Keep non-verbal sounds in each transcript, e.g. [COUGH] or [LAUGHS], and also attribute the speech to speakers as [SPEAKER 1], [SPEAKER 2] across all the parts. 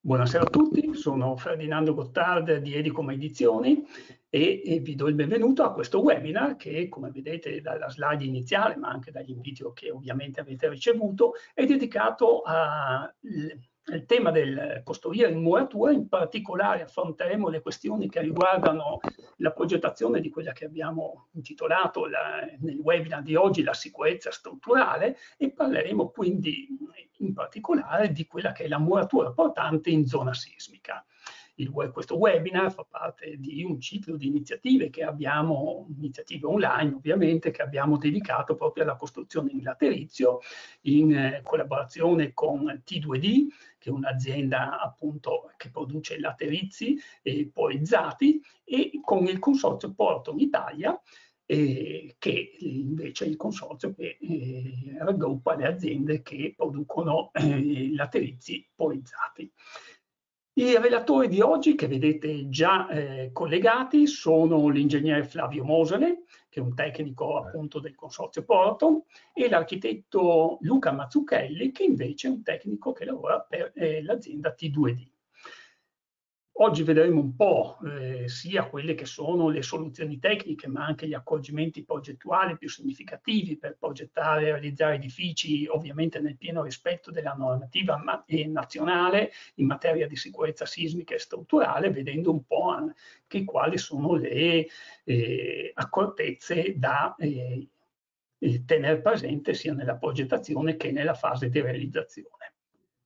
[SPEAKER 1] Buonasera a tutti, sono Ferdinando Gottardo di Edicom Edizioni e, e, vi do il benvenuto a questo webinar che, come vedete dalla slide iniziale, ma anche dagli inviti che ovviamente avete ricevuto, è dedicato a, il tema del costruire in muratura, in particolare affronteremo le questioni che riguardano la progettazione di quella che abbiamo intitolato la, nel webinar di oggi la sicurezza strutturale e parleremo quindi in particolare di quella che è la muratura portante in zona sismica. Il, questo webinar fa parte di un ciclo di iniziative che abbiamo, iniziative online ovviamente, che abbiamo dedicato proprio alla costruzione in laterizio in eh, collaborazione con T2D, che è un'azienda appunto che produce laterizi e polarizzati e con il consorzio Porton Italia eh, che invece è il consorzio che eh, raggruppa le aziende che producono eh, latterizi polarizzati. I relatori di oggi, che vedete già eh, collegati, sono l'ingegnere Flavio Mosele, che è un tecnico eh. appunto del consorzio Porto, e l'architetto Luca Mazzucchelli, che invece è un tecnico che lavora per eh, l'azienda T2D. Oggi vedremo un po' eh, sia quelle che sono le soluzioni tecniche, ma anche gli accorgimenti progettuali più significativi per progettare e realizzare edifici, ovviamente nel pieno rispetto della normativa eh, nazionale in materia di sicurezza sismica e strutturale, vedendo un po' anche quali sono le eh, accortezze da eh, eh tenere presente sia nella progettazione che nella fase di realizzazione.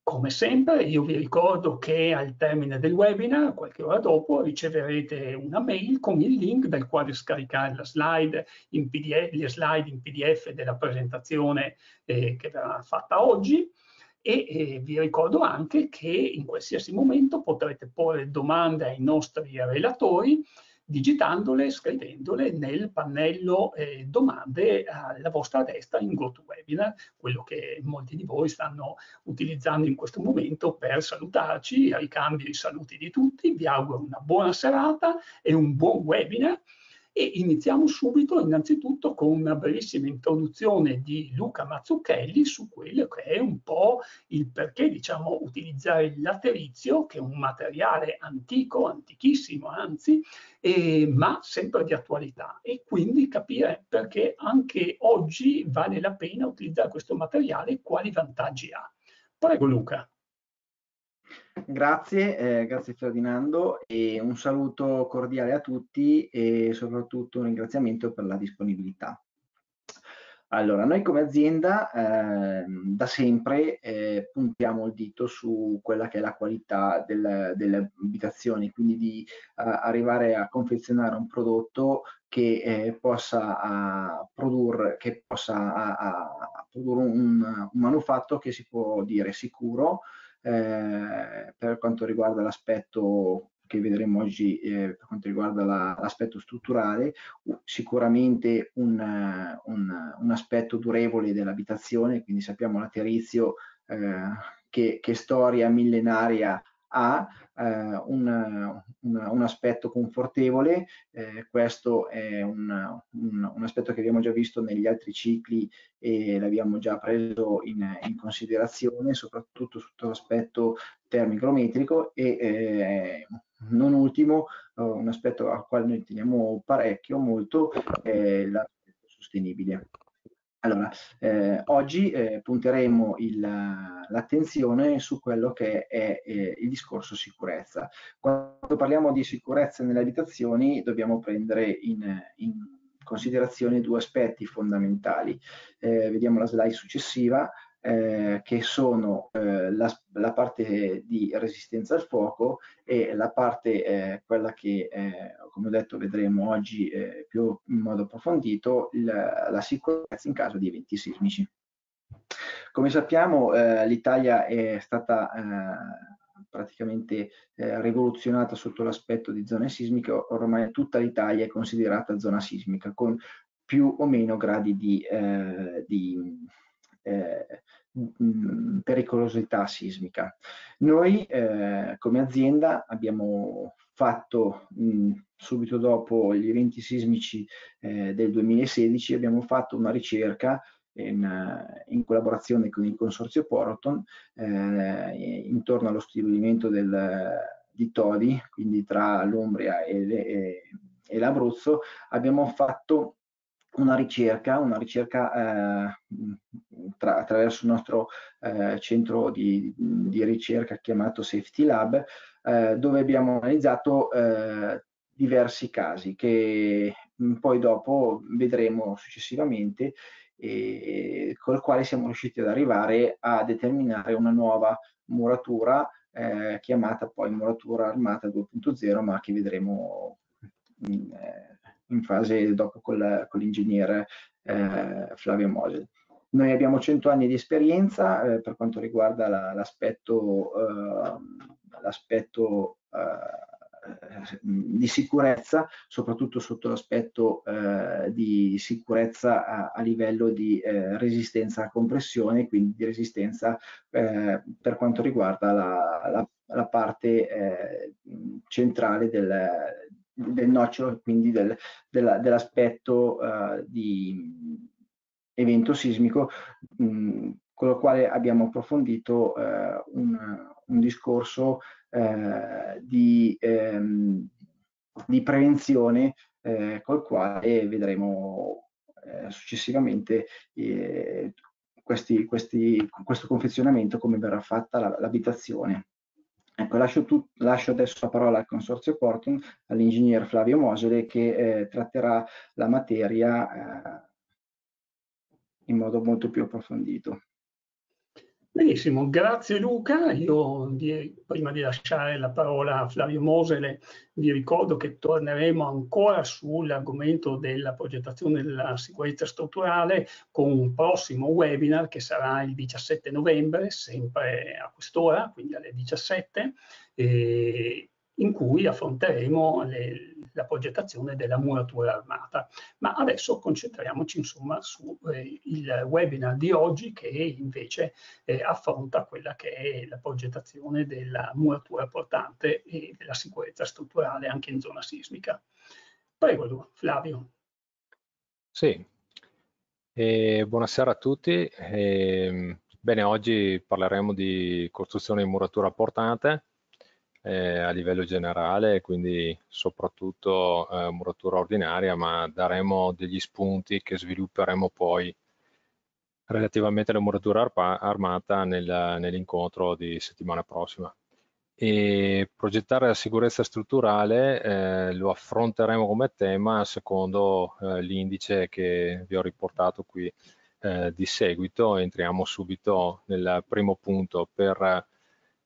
[SPEAKER 1] Come sempre, io vi ricordo che al termine del webinar, qualche ora dopo, riceverete una mail con il link dal quale scaricare slide PDF, le slide in PDF della presentazione eh, che verrà fatta oggi. E eh, vi ricordo anche che in qualsiasi momento potrete porre domande ai nostri relatori digitandole, scrivendole nel pannello eh, domande alla vostra destra in GoToWebinar, quello che molti di voi stanno utilizzando in questo momento per salutarci, ricambio i saluti di tutti, vi auguro una buona serata e un buon webinar e iniziamo subito innanzitutto con una brevissima introduzione di Luca Mazzucchelli su quello che è un po' il perché diciamo utilizzare il laterizio che è un materiale antico, antichissimo anzi, eh, ma sempre di attualità e quindi capire perché anche oggi vale la pena utilizzare questo materiale e quali vantaggi ha. Prego Luca.
[SPEAKER 2] Grazie, eh, grazie Ferdinando e un saluto cordiale a tutti e soprattutto un ringraziamento per la disponibilità. Allora, noi come azienda eh, da sempre eh, puntiamo il dito su quella che è la qualità del, delle abitazioni, quindi di uh, arrivare a confezionare un prodotto che eh, possa uh, produrre, che possa, uh, produrre un, un, manufatto che si può dire sicuro, eh, per quanto riguarda l'aspetto che vedremo oggi eh, per quanto riguarda la, l'aspetto strutturale, sicuramente un, un, un, aspetto durevole dell'abitazione, quindi sappiamo laterizio eh, che, che storia millenaria ha eh, un, un, un, aspetto confortevole, eh, questo è un, un, aspetto che abbiamo già visto negli altri cicli e l'abbiamo già preso in, in considerazione, soprattutto sotto l'aspetto termicrometrico e eh, non ultimo eh, un aspetto al quale noi teniamo parecchio molto è l'aspetto sostenibile. Allora, eh, oggi eh, punteremo l'attenzione su quello che è eh, il discorso sicurezza. Quando parliamo di sicurezza nelle abitazioni dobbiamo prendere in, in considerazione due aspetti fondamentali. Eh, vediamo la slide successiva, eh, che sono eh, la, la, parte di resistenza al fuoco e la parte, eh, quella che eh, come ho detto vedremo oggi eh, più in modo approfondito, la, la sicurezza in caso di eventi sismici. Come sappiamo eh, l'Italia è stata praticamente rivoluzionata sotto l'aspetto di zone sismiche, ormai tutta l'Italia è considerata zona sismica con più o meno gradi di, di mh, eh, mm, mm, pericolosità sismica. Noi eh, come azienda abbiamo fatto mh, mm, subito dopo gli eventi sismici eh, del 2016 abbiamo fatto una ricerca in, in, collaborazione con il consorzio Poroton eh, intorno allo stabilimento del, di Todi, quindi tra l'Umbria e, e, e l'Abruzzo, abbiamo fatto una ricerca, una ricerca eh, tra, attraverso il nostro eh, centro di, di, ricerca chiamato Safety Lab, eh, dove abbiamo analizzato eh, diversi casi che poi dopo vedremo successivamente e col quale siamo riusciti ad arrivare a determinare una nuova muratura eh, chiamata poi muratura armata 2.0 ma che vedremo in, eh, in fase dopo con, con l'ingegnere eh, Flavio Mosel. Noi abbiamo 100 anni di esperienza eh, per quanto riguarda la, l'aspetto, eh, l'aspetto eh, di sicurezza, soprattutto sotto l'aspetto eh, di sicurezza a, a livello di eh, resistenza a compressione, quindi di resistenza per quanto riguarda la, la parte centrale del, del nocciolo, quindi del, della, dell'aspetto uh, di evento sismico, mh, mm, con lo quale abbiamo approfondito uh, un, un, discorso uh, di, um, di, prevenzione, col quale vedremo successivamente questi, questi, questo confezionamento, come verrà fatta l'abitazione. Ecco, lascio, tu, lascio, adesso la parola al Consorzio Portum, all'ingegner Flavio Mosele che eh, tratterà la materia eh, in modo molto più approfondito.
[SPEAKER 1] Benissimo, grazie Luca. Io di, prima di lasciare la parola a Flavio Mosele vi ricordo che torneremo ancora sull'argomento della progettazione della sicurezza strutturale con un prossimo webinar che sarà il 17 novembre, sempre a quest'ora, quindi alle 17, eh, in cui affronteremo le la progettazione della muratura armata. Ma adesso concentriamoci insomma sul eh, webinar di oggi che invece eh, affronta quella che è la progettazione della muratura portante e della sicurezza strutturale anche in zona sismica. Prego Flavio.
[SPEAKER 3] Sì, eh, buonasera a tutti. Ehm, bene, oggi parleremo di costruzione di muratura portante eh, a livello generale, quindi soprattutto eh, muratura ordinaria, ma daremo degli spunti che svilupperemo poi relativamente alla muratura armata nel, nell'incontro di settimana prossima. E progettare la sicurezza strutturale eh, lo affronteremo come tema secondo eh, l'indice che vi ho riportato qui eh, di seguito. Entriamo subito nel primo punto per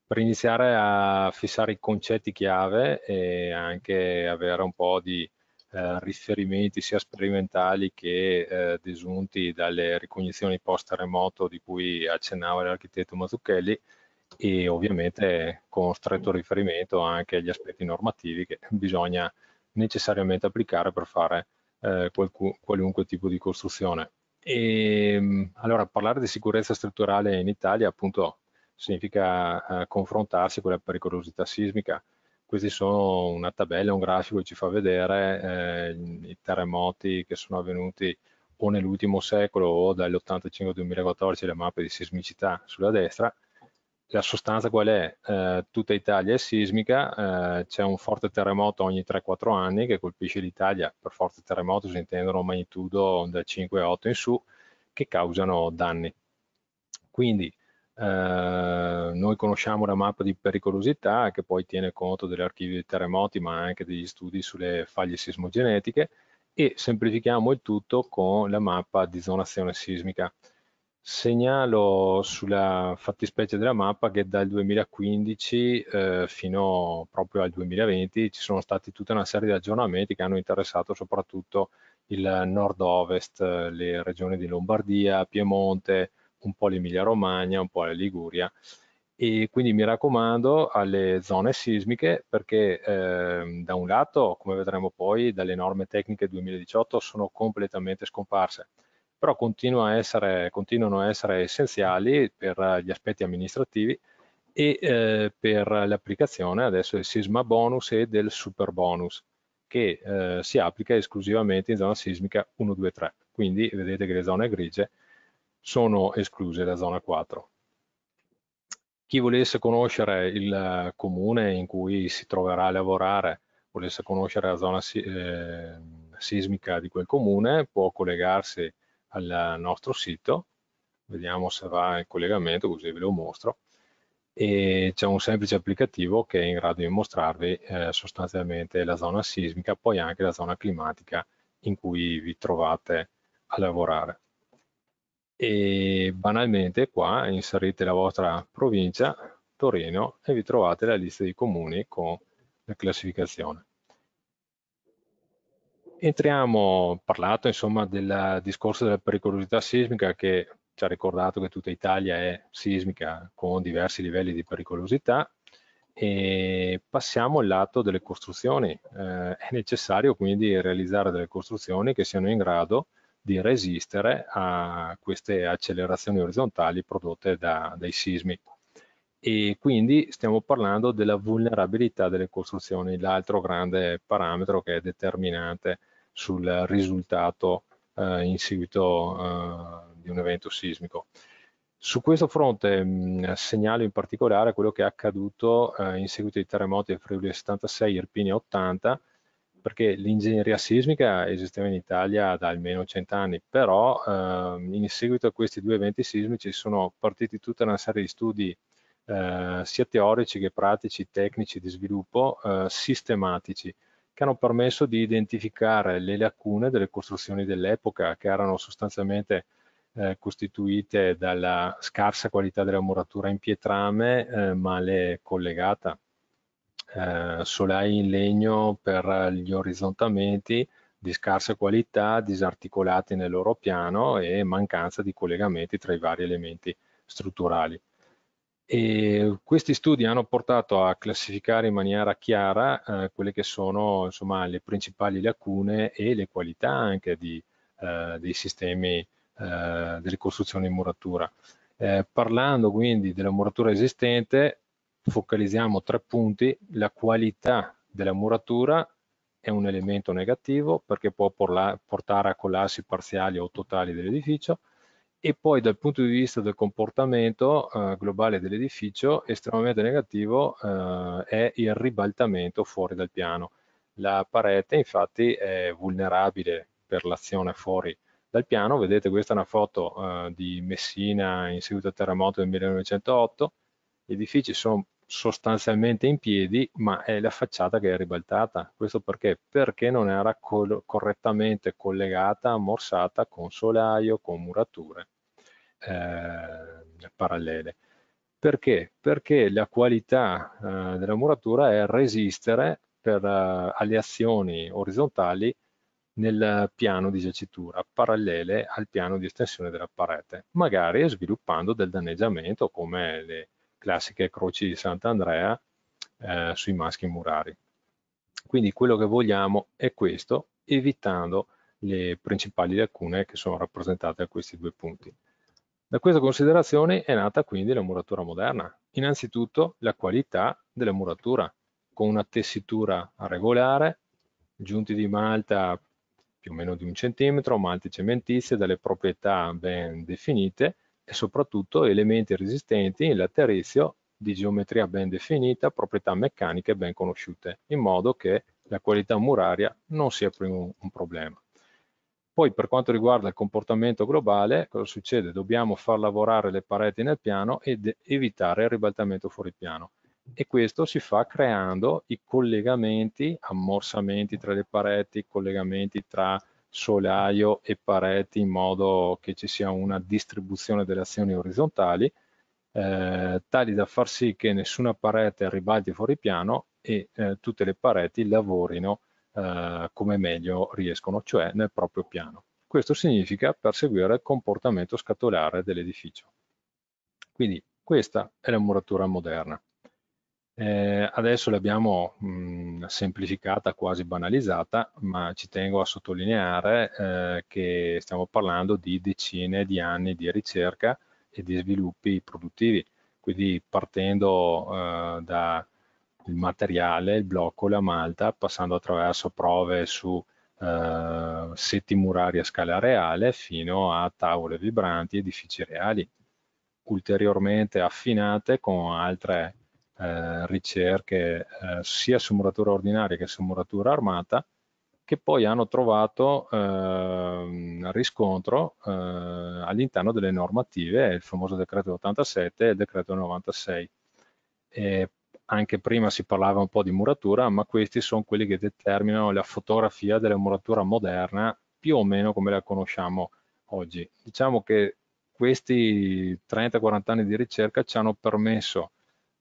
[SPEAKER 3] per iniziare a fissare i concetti chiave e anche avere un po' di eh, riferimenti sia sperimentali che eh, desunti dalle ricognizioni post remoto di cui accennava l'architetto Mazzucchelli e ovviamente con stretto riferimento anche agli aspetti normativi che bisogna necessariamente applicare per fare eh, qualunque tipo di costruzione. E, ehm, allora, parlare di sicurezza strutturale in Italia appunto significa eh, confrontarsi con la pericolosità sismica. Questi sono una tabella, un grafico che ci fa vedere eh, i terremoti che sono avvenuti o nell'ultimo secolo o dall'85 al 2014 le mappe di sismicità sulla destra. La sostanza qual è? Eh, tutta Italia è sismica, eh, c'è un forte terremoto ogni 3-4 anni che colpisce l'Italia, per forte terremoto si intendono magnitudo da 5 8 in su, che causano danni. Quindi eh, noi conosciamo la mappa di pericolosità che poi tiene conto degli archivi dei terremoti ma anche degli studi sulle faglie sismogenetiche e semplifichiamo il tutto con la mappa di zonazione sismica. Segnalo sulla fattispecie della mappa che dal 2015 eh, fino proprio al 2020 ci sono stati tutta una serie di aggiornamenti che hanno interessato soprattutto il nord-ovest, le regioni di Lombardia, Piemonte, un po' l'Emilia Romagna, un po' la Liguria e quindi mi raccomando alle zone sismiche perché eh, da un lato, come vedremo poi, dalle norme tecniche 2018 sono completamente scomparse, però continua a essere, continuano a essere essenziali per gli aspetti amministrativi e eh, per l'applicazione adesso del sisma bonus e del super bonus che eh, si applica esclusivamente in zona sismica 1, 2, 3. Quindi vedete che le zone grigie sono escluse da zona 4. Chi volesse conoscere il eh, comune in cui si troverà a lavorare, volesse conoscere la zona eh, sismica di quel comune, può collegarsi al nostro sito, vediamo se va il collegamento così ve lo mostro, e c'è un semplice applicativo che è in grado di mostrarvi eh, sostanzialmente la zona sismica, poi anche la zona climatica in cui vi trovate a lavorare e banalmente qua inserite la vostra provincia Torino e vi trovate la lista dei comuni con la classificazione. Entriamo, parlato insomma del discorso della pericolosità sismica che ci ha ricordato che tutta Italia è sismica con diversi livelli di pericolosità e passiamo al lato delle costruzioni. Eh, è necessario quindi realizzare delle costruzioni che siano in grado di resistere a queste accelerazioni orizzontali prodotte da, dai sismi. E quindi stiamo parlando della vulnerabilità delle costruzioni, l'altro grande parametro che è determinante sul risultato eh, in seguito eh, di un evento sismico. Su questo fronte mh, mm, segnalo in particolare quello che è accaduto eh, in seguito ai terremoti del Friuli 76 Irpini 80, perché l'ingegneria sismica esisteva in Italia da almeno cent'anni, però eh, in seguito a questi due eventi sismici sono partiti tutta una serie di studi eh, sia teorici che pratici, tecnici di sviluppo, eh, sistematici, che hanno permesso di identificare le lacune delle costruzioni dell'epoca, che erano sostanzialmente eh, costituite dalla scarsa qualità della muratura in pietrame, eh, male collegata eh, solai in legno per gli orizzontamenti di scarsa qualità, disarticolati nel loro piano e mancanza di collegamenti tra i vari elementi strutturali. E questi studi hanno portato a classificare in maniera chiara eh, quelle che sono insomma, le principali lacune e le qualità anche di, eh, dei sistemi eh, di ricostruzione in muratura. Eh, parlando quindi della muratura esistente, focalizziamo tre punti, la qualità della muratura è un elemento negativo perché può portare a collassi parziali o totali dell'edificio e poi dal punto di vista del comportamento eh, globale dell'edificio estremamente negativo eh, è il ribaltamento fuori dal piano. La parete infatti è vulnerabile per l'azione fuori dal piano, vedete questa è una foto eh, di Messina in seguito al terremoto del 1908, gli edifici sono sostanzialmente in piedi, ma è la facciata che è ribaltata. Questo perché? Perché non era col correttamente collegata, morsata con solaio, con murature eh, parallele. Perché? Perché la qualità eh, della muratura è resistere per, eh, alle azioni orizzontali nel piano di giacitura parallele al piano di estensione della parete, magari sviluppando del danneggiamento come le, classiche croci di Sant'Andrea eh, sui maschi murari. Quindi quello che vogliamo è questo, evitando le principali lacune che sono rappresentate da questi due punti. Da questa considerazione è nata quindi la muratura moderna. Innanzitutto la qualità della muratura, con una tessitura regolare, giunti di malta più o meno di un centimetro, malte cementizie dalle proprietà ben definite, e soprattutto elementi resistenti in laterizio di geometria ben definita, proprietà meccaniche ben conosciute, in modo che la qualità muraria non sia un, un problema. Poi per quanto riguarda il comportamento globale, cosa succede? Dobbiamo far lavorare le pareti nel piano ed evitare il ribaltamento fuori piano. E questo si fa creando i collegamenti, ammorsamenti tra le pareti, collegamenti tra solaio e pareti in modo che ci sia una distribuzione delle azioni orizzontali, eh, tali da far sì che nessuna parete ribalti fuori piano e eh, tutte le pareti lavorino eh, come meglio riescono, cioè nel proprio piano. Questo significa perseguire il comportamento scatolare dell'edificio. Quindi questa è la muratura moderna. Eh, adesso l'abbiamo semplificata, quasi banalizzata, ma ci tengo a sottolineare eh, che stiamo parlando di decine di anni di ricerca e di sviluppi produttivi, quindi partendo eh, dal materiale, il blocco, la malta, passando attraverso prove su eh, setti murari a scala reale fino a tavole vibranti edifici reali, ulteriormente affinate con altre eh, ricerche eh, sia su muratura ordinaria che su muratura armata che poi hanno trovato ehm, eh, riscontro all'interno delle normative, il famoso decreto 87 e il decreto 96. E anche prima si parlava un po' di muratura, ma questi sono quelli che determinano la fotografia della muratura moderna, più o meno come la conosciamo oggi. Diciamo che questi 30-40 anni di ricerca ci hanno permesso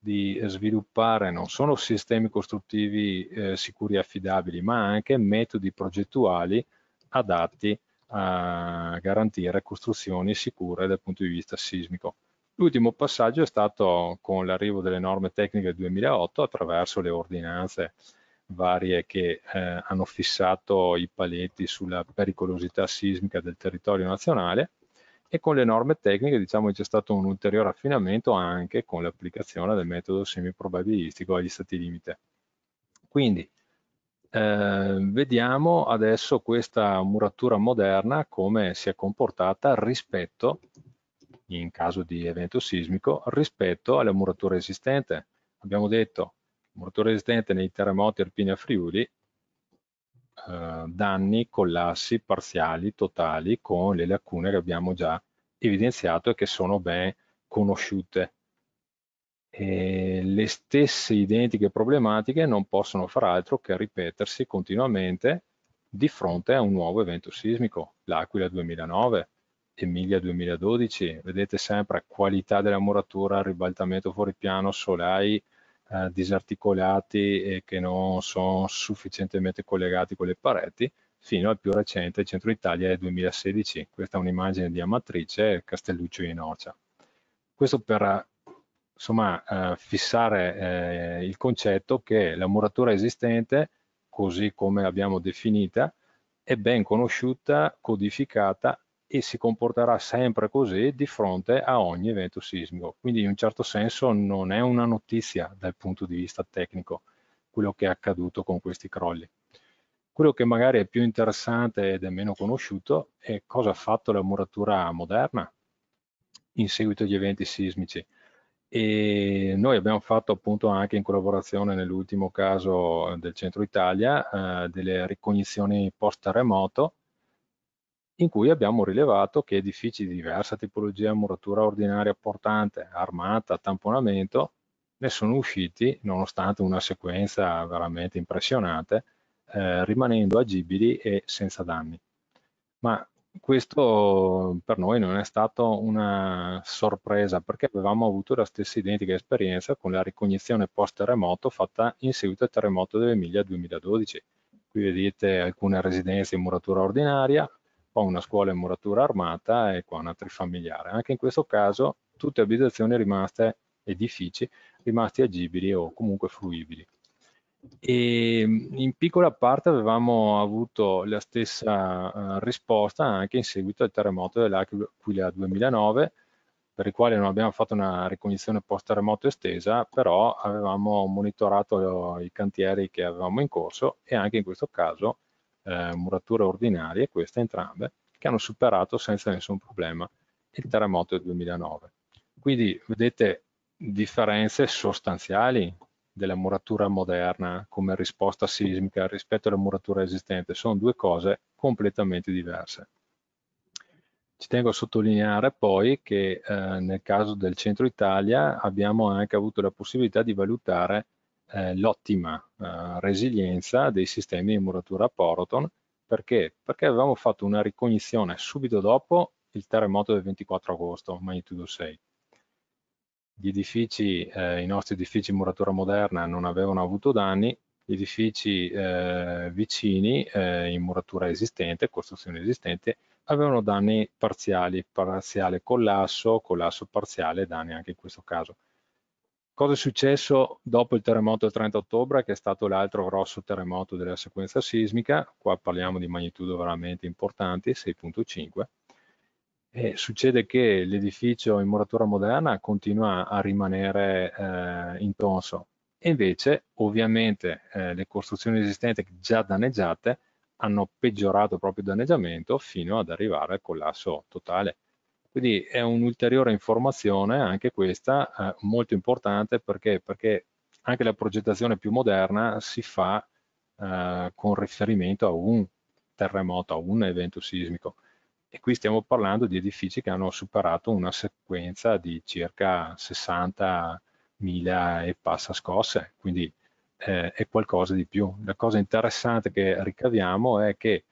[SPEAKER 3] di sviluppare non solo sistemi costruttivi eh, sicuri e affidabili, ma anche metodi progettuali adatti a garantire costruzioni sicure dal punto di vista sismico. L'ultimo passaggio è stato con l'arrivo delle norme tecniche del 2008 attraverso le ordinanze varie che eh, hanno fissato i paletti sulla pericolosità sismica del territorio nazionale e con le norme tecniche diciamo che c'è stato un ulteriore affinamento anche con l'applicazione del metodo semiprobabilistico agli stati limite. Quindi eh, vediamo adesso questa muratura moderna come si è comportata rispetto, in caso di evento sismico, rispetto alla muratura esistente. Abbiamo detto muratura esistente nei terremoti Alpini a Friuli eh, danni, collassi parziali, totali, con le lacune che abbiamo già evidenziato e che sono ben conosciute. E le stesse identiche problematiche non possono far altro che ripetersi continuamente di fronte a un nuovo evento sismico, l'Aquila 2009, Emilia 2012, vedete sempre qualità della muratura, ribaltamento fuori piano, solai, eh, disarticolati e che non sono sufficientemente collegati con le pareti, fino al più recente Centro Italia del 2016. Questa è un'immagine di Amatrice, Castelluccio in Orcia. Questo per insomma, eh, fissare eh, il concetto che la muratura esistente, così come l'abbiamo definita, è ben conosciuta, codificata e si comporterà sempre così di fronte a ogni evento sismico. Quindi in un certo senso non è una notizia dal punto di vista tecnico quello che è accaduto con questi crolli. Quello che magari è più interessante ed è meno conosciuto è cosa ha fatto la muratura moderna in seguito agli eventi sismici. E noi abbiamo fatto appunto anche in collaborazione nell'ultimo caso del centro Italia eh, delle ricognizioni post terremoto in cui abbiamo rilevato che edifici di diversa tipologia, muratura ordinaria portante, armata, tamponamento, ne sono usciti, nonostante una sequenza veramente impressionante, eh, rimanendo agibili e senza danni. Ma questo per noi non è stato una sorpresa perché avevamo avuto la stessa identica esperienza con la ricognizione post terremoto fatta in seguito al terremoto dell'Emilia 2012. Qui vedete alcune residenze in muratura ordinaria, qua una scuola in muratura armata e qua una trifamiliare. Anche in questo caso tutte abitazioni rimaste, edifici, rimasti agibili o comunque fruibili. E mm, in piccola parte avevamo avuto la stessa eh, risposta anche in seguito al terremoto dell'Aquila 2009, per il quale non abbiamo fatto una ricognizione post terremoto estesa, però avevamo monitorato i cantieri che avevamo in corso e anche in questo caso eh, murature ordinarie, queste entrambe, che hanno superato senza nessun problema il terremoto del 2009. Quindi vedete differenze sostanziali della muratura moderna come risposta sismica rispetto alla muratura esistente, sono due cose completamente diverse. Ci tengo a sottolineare poi che eh, nel caso del centro Italia abbiamo anche avuto la possibilità di valutare eh, l'ottima eh, resilienza dei sistemi di muratura Poroton perché? perché avevamo fatto una ricognizione subito dopo il terremoto del 24 agosto, magnitudo 6. Gli edifici, eh, i nostri edifici in muratura moderna non avevano avuto danni, gli edifici eh, vicini eh, in muratura esistente, costruzione esistente, avevano danni parziali, parziale collasso, collasso parziale, danni anche in questo caso. Cosa è successo dopo il terremoto del 30 ottobre, che è stato l'altro grosso terremoto della sequenza sismica? Qua parliamo di magnitudo veramente importanti, 6.5. succede che l'edificio in muratura moderna continua a rimanere eh, intonso. E invece, ovviamente, eh, le costruzioni esistenti già danneggiate hanno peggiorato proprio il danneggiamento fino ad arrivare al collasso totale quindi è un'ulteriore informazione, anche questa, eh, molto importante perché, perché anche la progettazione più moderna si fa eh, con riferimento a un terremoto, a un evento sismico. E qui stiamo parlando di edifici che hanno superato una sequenza di circa 60.000 e passa scosse, quindi eh, è qualcosa di più. La cosa interessante che ricaviamo è che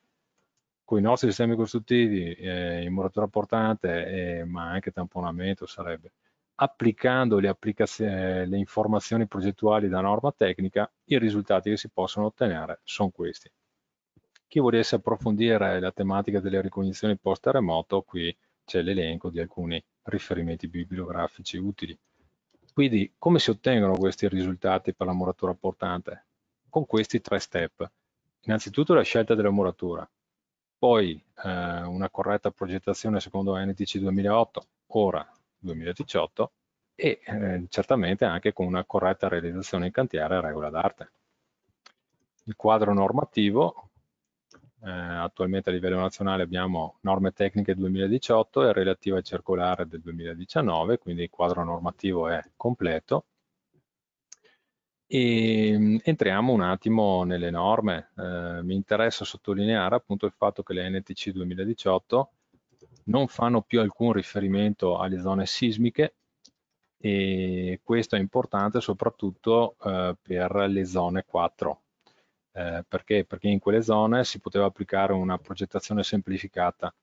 [SPEAKER 3] con i nostri sistemi costruttivi eh, in muratura portante, eh, ma anche tamponamento sarebbe, applicando le, eh, le informazioni progettuali da norma tecnica, i risultati che si possono ottenere sono questi. Chi volesse approfondire la tematica delle ricognizioni post-terremoto, qui c'è l'elenco di alcuni riferimenti bibliografici utili. Quindi come si ottengono questi risultati per la muratura portante? Con questi tre step. Innanzitutto la scelta della muratura, poi eh, una corretta progettazione secondo NTC 2008, ora 2018 e eh, certamente anche con una corretta realizzazione in cantiere a regola d'arte. Il quadro normativo, eh, attualmente a livello nazionale abbiamo norme tecniche 2018 e relativa circolare del 2019, quindi il quadro normativo è completo e ehm, entriamo un attimo nelle norme. Eh, mi interessa sottolineare appunto il fatto che le NTC 2018 non fanno più alcun riferimento alle zone sismiche e questo è importante soprattutto eh, per le zone 4. Eh, perché? Perché in quelle zone si poteva applicare una progettazione semplificata.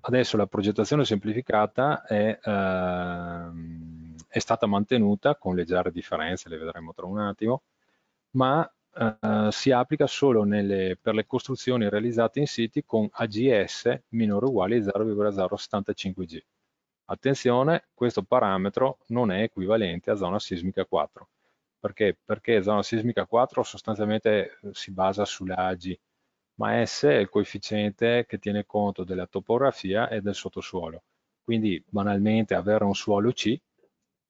[SPEAKER 3] Adesso la progettazione semplificata è... Ehm, è stata mantenuta con leggere differenze, le vedremo tra un attimo, ma eh, si applica solo nelle, per le costruzioni realizzate in siti con AGS minore o uguale a 0,075G. Attenzione, questo parametro non è equivalente a zona sismica 4. Perché? Perché zona sismica 4 sostanzialmente eh, si basa sulle AG, ma S è il coefficiente che tiene conto della topografia e del sottosuolo. Quindi banalmente avere un suolo C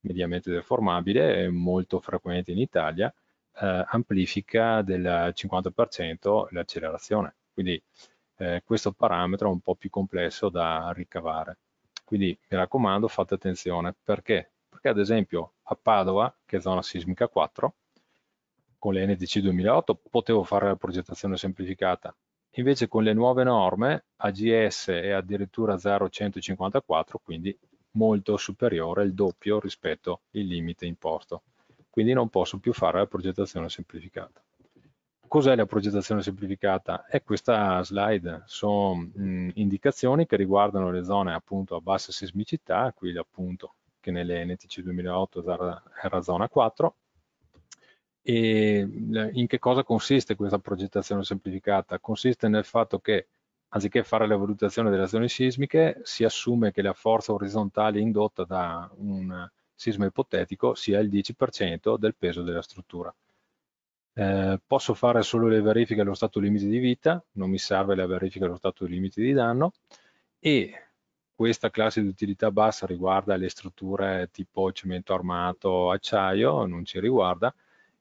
[SPEAKER 3] mediamente deformabile, molto frequente in Italia, eh, amplifica del 50% l'accelerazione. Quindi eh, questo parametro è un po' più complesso da ricavare. Quindi mi raccomando, fate attenzione perché? Perché ad esempio a Padova, che è zona sismica 4, con le NDC 2008 potevo fare la progettazione semplificata, invece con le nuove norme AGS è addirittura 0,154, quindi molto superiore, il doppio rispetto al limite imposto. Quindi non posso più fare la progettazione semplificata. Cos'è la progettazione semplificata? È questa slide, sono mh, indicazioni che riguardano le zone appunto a bassa sismicità, qui appunto che nelle NTC 2008 era, zona 4, e in che cosa consiste questa progettazione semplificata? Consiste nel fatto che anziché fare la valutazione delle azioni sismiche, si assume che la forza orizzontale indotta da un sisma ipotetico sia il 10% del peso della struttura. Eh, posso fare solo le verifiche allo stato limite di vita, non mi serve la verifica allo stato limite di danno e questa classe di utilità bassa riguarda le strutture tipo cemento armato, acciaio, non ci riguarda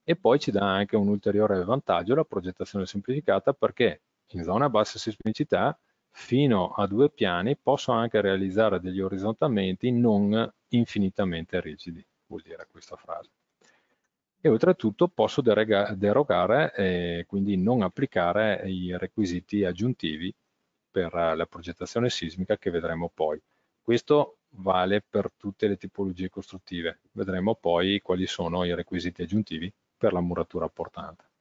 [SPEAKER 3] e poi ci dà anche un ulteriore vantaggio la progettazione semplificata perché in zona a bassa sismicità fino a due piani posso anche realizzare degli orizzontamenti non infinitamente rigidi, vuol dire questa frase. E oltretutto posso derogare e quindi non applicare i requisiti aggiuntivi per la progettazione sismica che vedremo poi. Questo vale per tutte le tipologie costruttive. Vedremo poi quali sono i requisiti aggiuntivi per la muratura portante.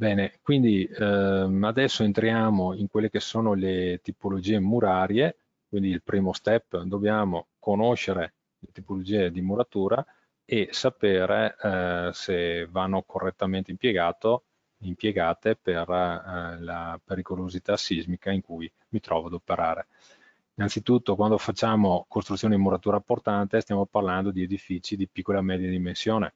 [SPEAKER 3] Bene, quindi ehm, adesso entriamo in quelle che sono le tipologie murarie, quindi il primo step dobbiamo conoscere le tipologie di muratura e sapere eh, se vanno correttamente impiegate per eh, la pericolosità sismica in cui mi trovo ad operare. Innanzitutto quando facciamo costruzione di muratura portante stiamo parlando di edifici di piccola e media dimensione,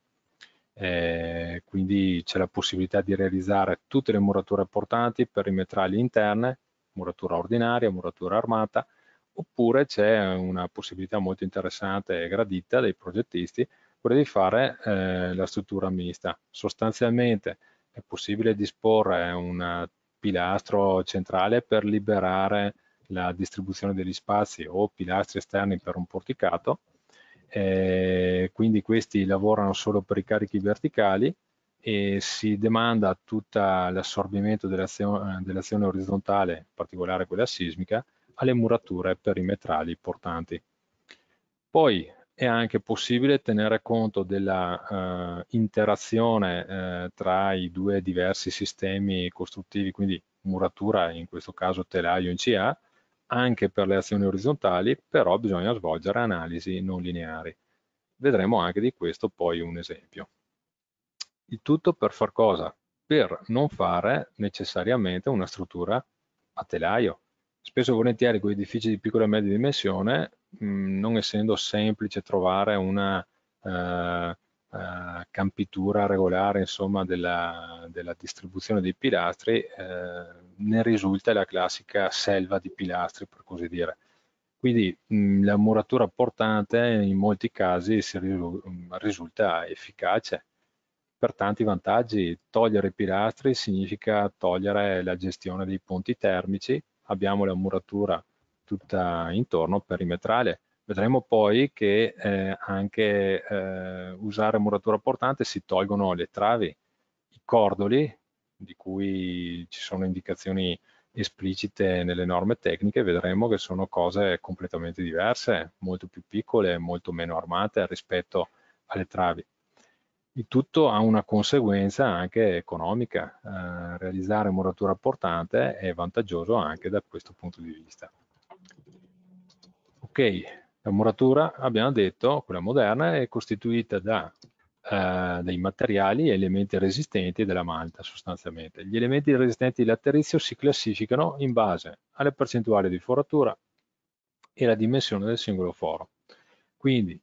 [SPEAKER 3] eh, quindi c'è la possibilità di realizzare tutte le murature portanti per perimetrali interne, muratura ordinaria, muratura armata, oppure c'è una possibilità molto interessante e gradita dei progettisti, quella di fare eh, la struttura mista. Sostanzialmente è possibile disporre un pilastro centrale per liberare la distribuzione degli spazi o pilastri esterni per un porticato, eh, quindi questi lavorano solo per i carichi verticali e si demanda tutto l'assorbimento eh, dell'azione dell orizzontale, in particolare quella sismica, alle murature perimetrali portanti. Poi è anche possibile tenere conto dell'interazione eh, eh, tra i due diversi sistemi costruttivi, quindi muratura, in questo caso telaio in CA, anche per le azioni orizzontali, però bisogna svolgere analisi non lineari. Vedremo anche di questo poi un esempio. Il tutto per far cosa? Per non fare necessariamente una struttura a telaio. Spesso e volentieri con edifici di piccola e media dimensione, mh, non essendo semplice trovare una eh, eh, campitura regolare insomma, della, della, distribuzione dei pilastri, eh, ne risulta la classica selva di pilastri, per così dire. Quindi mh, mm, la muratura portante in molti casi mm, risulta efficace per tanti vantaggi. Togliere i pilastri significa togliere la gestione dei ponti termici, abbiamo la muratura tutta intorno perimetrale Vedremo poi che eh, anche eh, usare muratura portante si tolgono le travi, i cordoli, di cui ci sono indicazioni esplicite nelle norme tecniche, vedremo che sono cose completamente diverse, molto più piccole, molto meno armate rispetto alle travi. Il tutto ha una conseguenza anche economica, eh, realizzare muratura portante è vantaggioso anche da questo punto di vista. Ok, la muratura, abbiamo detto, quella moderna, è costituita da eh, dei materiali e elementi resistenti della malta sostanzialmente. Gli elementi resistenti di latterizio si classificano in base alle percentuali di foratura e la dimensione del singolo foro. Quindi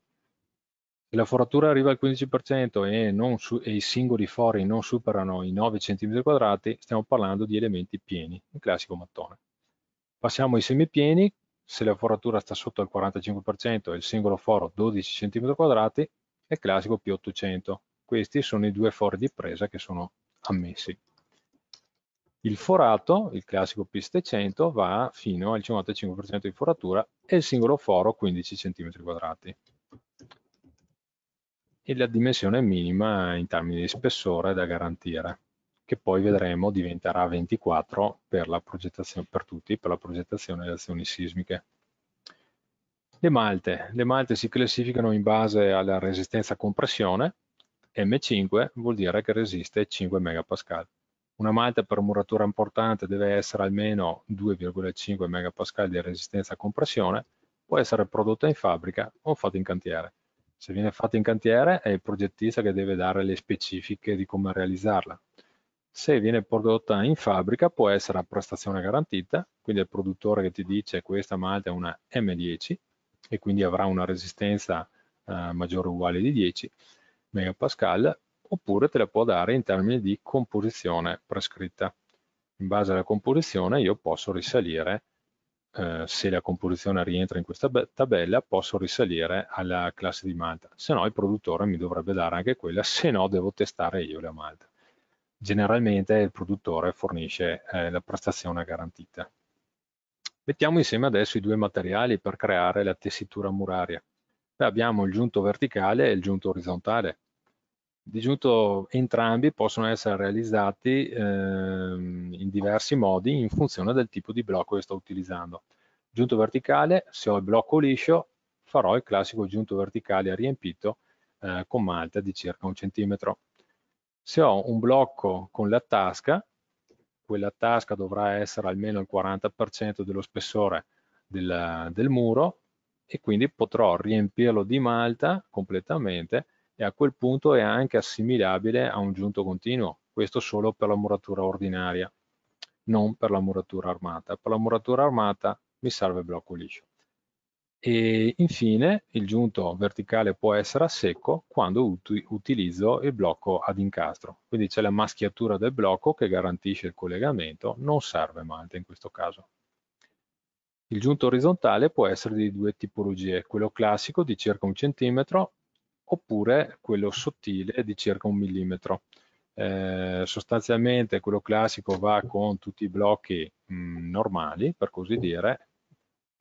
[SPEAKER 3] se la foratura arriva al 15% e, su, e, i singoli fori non superano i 9 cm2, stiamo parlando di elementi pieni, il classico mattone. Passiamo ai semipieni, se la foratura sta sotto il 45% e il singolo foro 12 cm2, è classico P800. Questi sono i due fori di presa che sono ammessi. Il forato, il classico P700, va fino al 55% di foratura e il singolo foro 15 cm2. E la dimensione minima in termini di spessore da garantire che poi vedremo diventerà 24 per, la progettazione, per tutti, per la progettazione delle azioni sismiche. Le malte. Le malte si classificano in base alla resistenza a compressione, M5 vuol dire che resiste 5 MPa. Una malta per muratura importante deve essere almeno 2,5 MPa di resistenza a compressione, può essere prodotta in fabbrica o fatta in cantiere. Se viene fatta in cantiere è il progettista che deve dare le specifiche di come realizzarla. Se viene prodotta in fabbrica può essere a prestazione garantita, quindi è il produttore che ti dice questa malta è una M10 e quindi avrà una resistenza eh, maggiore o uguale di 10 MPa, oppure te la può dare in termini di composizione prescritta. In base alla composizione io posso risalire Uh, se la composizione rientra in questa tabella posso risalire alla classe di malta se no il produttore mi dovrebbe dare anche quella se no devo testare io la malta generalmente il produttore fornisce eh, la prestazione garantita. Mettiamo insieme adesso i due materiali per creare la tessitura muraria. Beh, abbiamo il giunto verticale e il giunto orizzontale. Di giunto entrambi possono essere realizzati eh, in diversi modi in funzione del tipo di blocco che sto utilizzando. Giunto verticale, se ho il blocco liscio, farò il classico giunto verticale riempito eh, con malta di circa un centimetro se ho un blocco con la tasca, quella tasca dovrà essere almeno il 40% dello spessore del, del muro e quindi potrò riempirlo di malta completamente e a quel punto è anche assimilabile a un giunto continuo, questo solo per la muratura ordinaria, non per la muratura armata. Per la muratura armata mi serve blocco liscio e infine il giunto verticale può essere a secco quando ut utilizzo il blocco ad incastro quindi c'è la maschiatura del blocco che garantisce il collegamento non serve malta in questo caso il giunto orizzontale può essere di due tipologie quello classico di circa un centimetro oppure quello sottile di circa un millimetro eh, sostanzialmente quello classico va con tutti i blocchi mh, mm, normali per così dire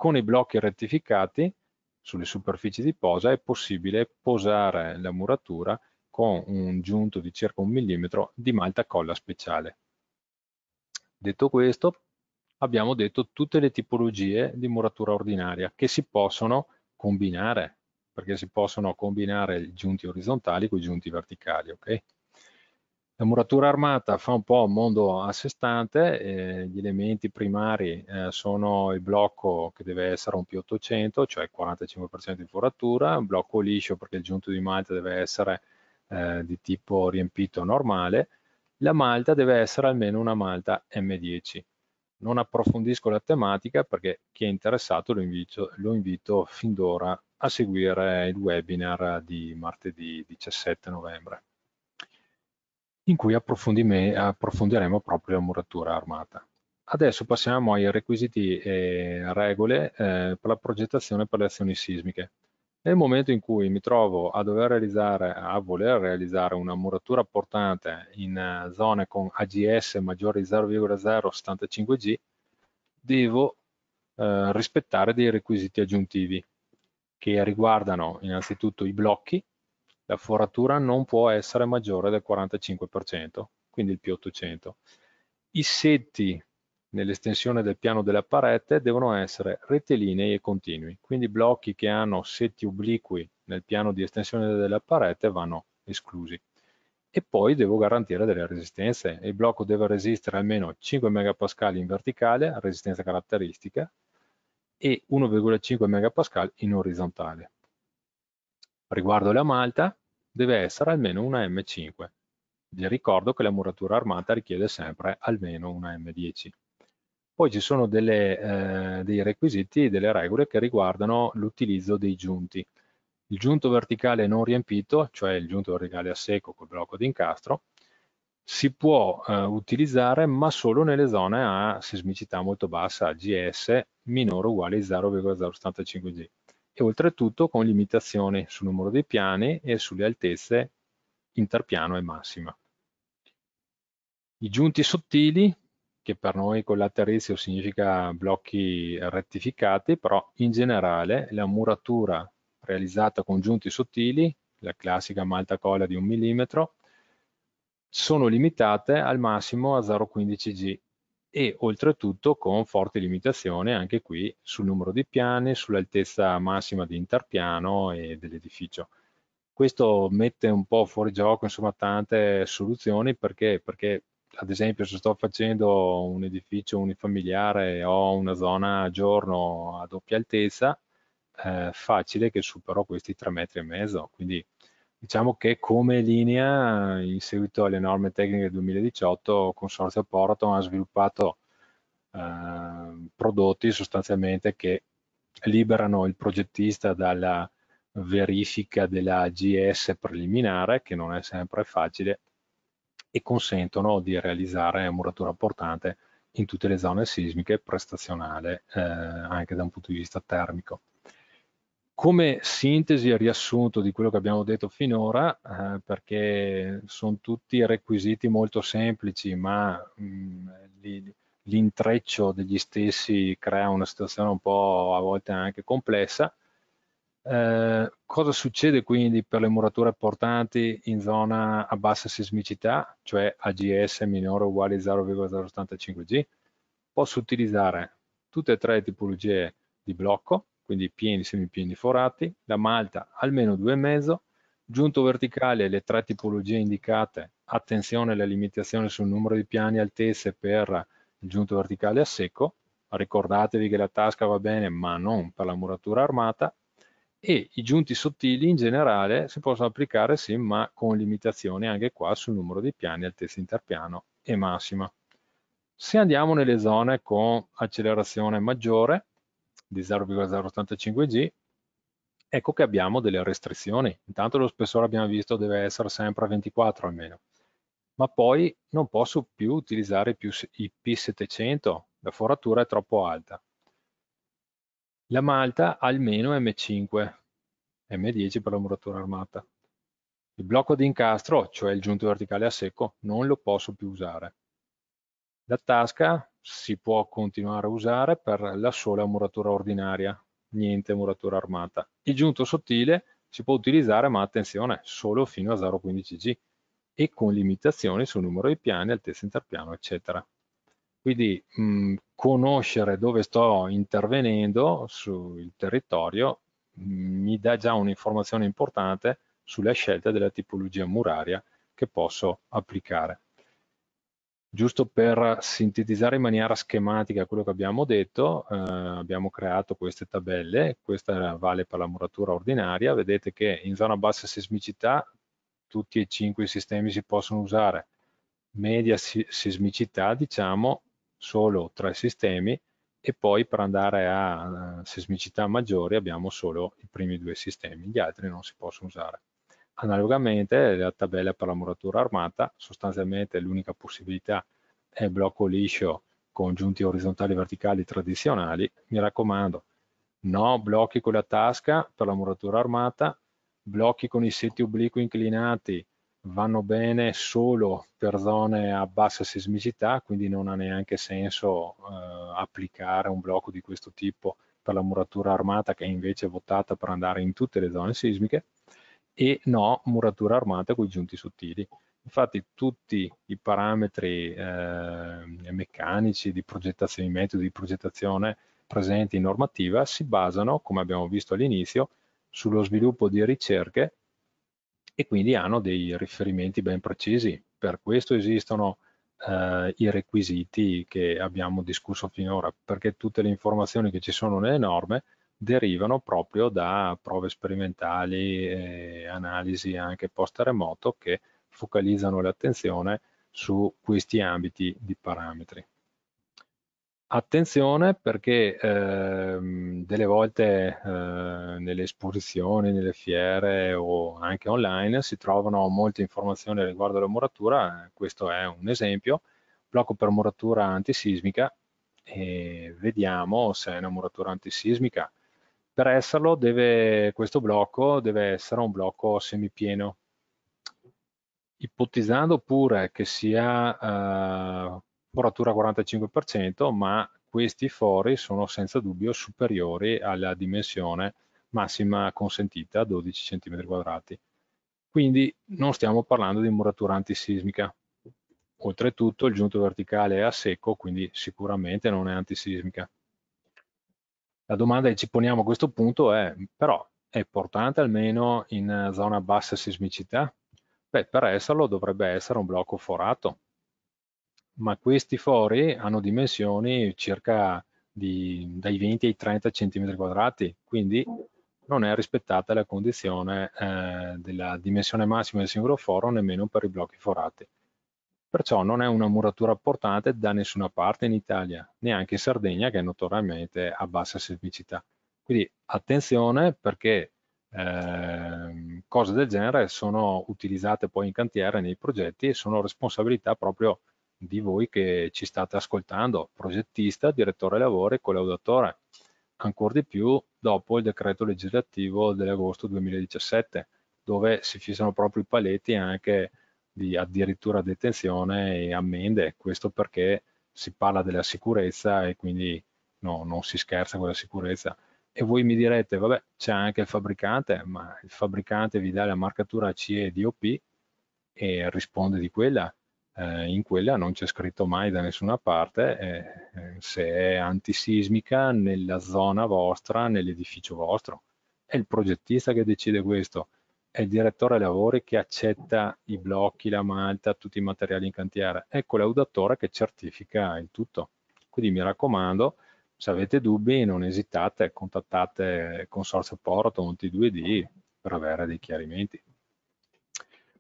[SPEAKER 3] con i blocchi rettificati sulle superfici di posa è possibile posare la muratura con un giunto di circa un millimetro di malta colla speciale. Detto questo, abbiamo detto tutte le tipologie di muratura ordinaria che si possono combinare, perché si possono combinare i giunti orizzontali con i giunti verticali, ok? La muratura armata fa un po' un mondo a sé stante, eh, gli elementi primari eh, sono il blocco che deve essere un P800, cioè 45% di foratura, un blocco liscio perché il giunto di malta deve essere eh, di tipo riempito normale, la malta deve essere almeno una malta M10. Non approfondisco la tematica perché chi è interessato lo invito, lo invito fin d'ora a seguire il webinar di martedì 17 novembre in cui approfondiremo proprio la muratura armata. Adesso passiamo ai requisiti e regole eh, per la progettazione per le azioni sismiche. Nel momento in cui mi trovo a dover realizzare, a voler realizzare una muratura portante in eh, zone con AGS maggiore di 0,075 G, devo eh, rispettare dei requisiti aggiuntivi che riguardano innanzitutto i blocchi, la foratura non può essere maggiore del 45%, quindi il più 800 I setti nell'estensione del piano della parete devono essere rettilinei e continui, quindi blocchi che hanno setti obliqui nel piano di estensione della parete vanno esclusi. E poi devo garantire delle resistenze. Il blocco deve resistere almeno 5 MPa in verticale, resistenza caratteristica, e 1,5 MPa in orizzontale. Riguardo la malta, deve essere almeno una M5. Vi ricordo che la muratura armata richiede sempre almeno una M10. Poi ci sono delle, eh, dei requisiti, e delle regole che riguardano l'utilizzo dei giunti. Il giunto verticale non riempito, cioè il giunto verticale a secco col blocco di incastro, si può eh, utilizzare ma solo nelle zone a sismicità molto bassa, GS minore o uguale a 0,075G e oltretutto con limitazioni sul numero dei piani e sulle altezze interpiano e massima. I giunti sottili, che per noi con collaterizio significa blocchi rettificati, però in generale la muratura realizzata con giunti sottili, la classica malta colla di un millimetro, sono limitate al massimo a 0,15 G e oltretutto con forte limitazione anche qui sul numero di piani, sull'altezza massima di interpiano e dell'edificio. Questo mette un po' fuori gioco insomma, tante soluzioni perché, perché ad esempio se sto facendo un edificio unifamiliare e ho una zona a giorno a doppia altezza, eh, facile che supero questi 3 metri e mezzo, quindi Diciamo che come linea, in seguito alle norme tecniche del 2018, il Consorzio Poraton ha sviluppato eh, prodotti sostanzialmente che liberano il progettista dalla verifica della GS preliminare, che non è sempre facile, e consentono di realizzare muratura portante in tutte le zone sismiche prestazionale eh, anche da un punto di vista termico come sintesi e riassunto di quello che abbiamo detto finora, eh, perché sono tutti requisiti molto semplici, ma mm, l'intreccio degli stessi crea una situazione un po' a volte anche complessa. Eh, cosa succede quindi per le murature portanti in zona a bassa sismicità, cioè AGS minore o uguale a 0,085G? Posso utilizzare tutte e tre le tipologie di blocco, quindi pieni, semipieni, forati, la malta almeno due e mezzo, giunto verticale le tre tipologie indicate, attenzione alla limitazione sul numero di piani e altezze per il giunto verticale a secco, ricordatevi che la tasca va bene ma non per la muratura armata e i giunti sottili in generale si possono applicare sì ma con limitazioni anche qua sul numero di piani, altezza interpiano e massima. Se andiamo nelle zone con accelerazione maggiore di 0,085G, ecco che abbiamo delle restrizioni. Intanto lo spessore abbiamo visto deve essere sempre 24 almeno, ma poi non posso più utilizzare più i P700, la foratura è troppo alta. La malta almeno M5, M10 per la muratura armata. Il blocco di incastro, cioè il giunto verticale a secco, non lo posso più usare. La tasca si può continuare a usare per la sola muratura ordinaria, niente muratura armata. Il giunto sottile si può utilizzare, ma attenzione, solo fino a 0,15G e con limitazioni sul numero di piani, altezza interpiano, eccetera. Quindi mh, mm, conoscere dove sto intervenendo sul territorio mh, mm, mi dà già un'informazione importante sulla scelta della tipologia muraria che posso applicare giusto per sintetizzare in maniera schematica quello che abbiamo detto, eh, abbiamo creato queste tabelle, questa vale per la muratura ordinaria, vedete che in zona bassa sismicità tutti e cinque i sistemi si possono usare, media sismicità diciamo solo tre sistemi e poi per andare a eh, sismicità maggiori abbiamo solo i primi due sistemi, gli altri non si possono usare. Analogamente la tabella per la muratura armata, sostanzialmente l'unica possibilità è blocco liscio con giunti orizzontali e verticali tradizionali. Mi raccomando, no blocchi con la tasca per la muratura armata, blocchi con i setti obliqui inclinati vanno bene solo per zone a bassa sismicità, quindi non ha neanche senso eh, applicare un blocco di questo tipo per la muratura armata che è invece votata per andare in tutte le zone sismiche e no muratura armata con i giunti sottili. Infatti tutti i parametri eh, meccanici di progettazione, i metodi di progettazione presenti in normativa si basano, come abbiamo visto all'inizio, sullo sviluppo di ricerche e quindi hanno dei riferimenti ben precisi. Per questo esistono eh, i requisiti che abbiamo discusso finora, perché tutte le informazioni che ci sono nelle norme derivano proprio da prove sperimentali e analisi anche post remoto che focalizzano l'attenzione su questi ambiti di parametri. Attenzione perché ehm, delle volte eh, nelle esposizioni, nelle fiere o anche online si trovano molte informazioni riguardo alla muratura, questo è un esempio, blocco per muratura antisismica e vediamo se è una muratura antisismica per esserlo deve, questo blocco deve essere un blocco semipieno. Ipotizzando pure che sia eh, foratura 45%, ma questi fori sono senza dubbio superiori alla dimensione massima consentita, 12 cm quadrati. Quindi non stiamo parlando di muratura antisismica. Oltretutto il giunto verticale è a secco, quindi sicuramente non è antisismica. La domanda che ci poniamo a questo punto è, però, è importante almeno in eh, zona bassa sismicità? Beh, per esserlo dovrebbe essere un blocco forato, ma questi fori hanno dimensioni circa di, dai 20 ai 30 cm quadrati, quindi non è rispettata la condizione eh, della dimensione massima del singolo foro nemmeno per i blocchi forati. Perciò non è una muratura portante da nessuna parte in Italia, neanche in Sardegna che è notoriamente a bassa sismicità. Quindi attenzione perché eh, cose del genere sono utilizzate poi in cantiere nei progetti e sono responsabilità proprio di voi che ci state ascoltando, progettista, direttore lavori, collaudatore, ancora di più dopo il decreto legislativo dell'agosto 2017, dove si fissano proprio i paletti anche di addirittura detenzione e ammende, questo perché si parla della sicurezza e quindi no, non si scherza con la sicurezza. E voi mi direte, vabbè, c'è anche il fabbricante, ma il fabbricante vi dà la marcatura CE DOP e risponde di quella. Eh, in quella non c'è scritto mai da nessuna parte eh, eh, se è antisismica nella zona vostra, nell'edificio vostro. È il progettista che decide questo è il direttore lavori che accetta i blocchi, la malta, tutti i materiali in cantiere, è il collaudatore ecco che certifica il tutto. Quindi mi raccomando, se avete dubbi non esitate, contattate Consorzio Porto, Monti2D per avere dei chiarimenti.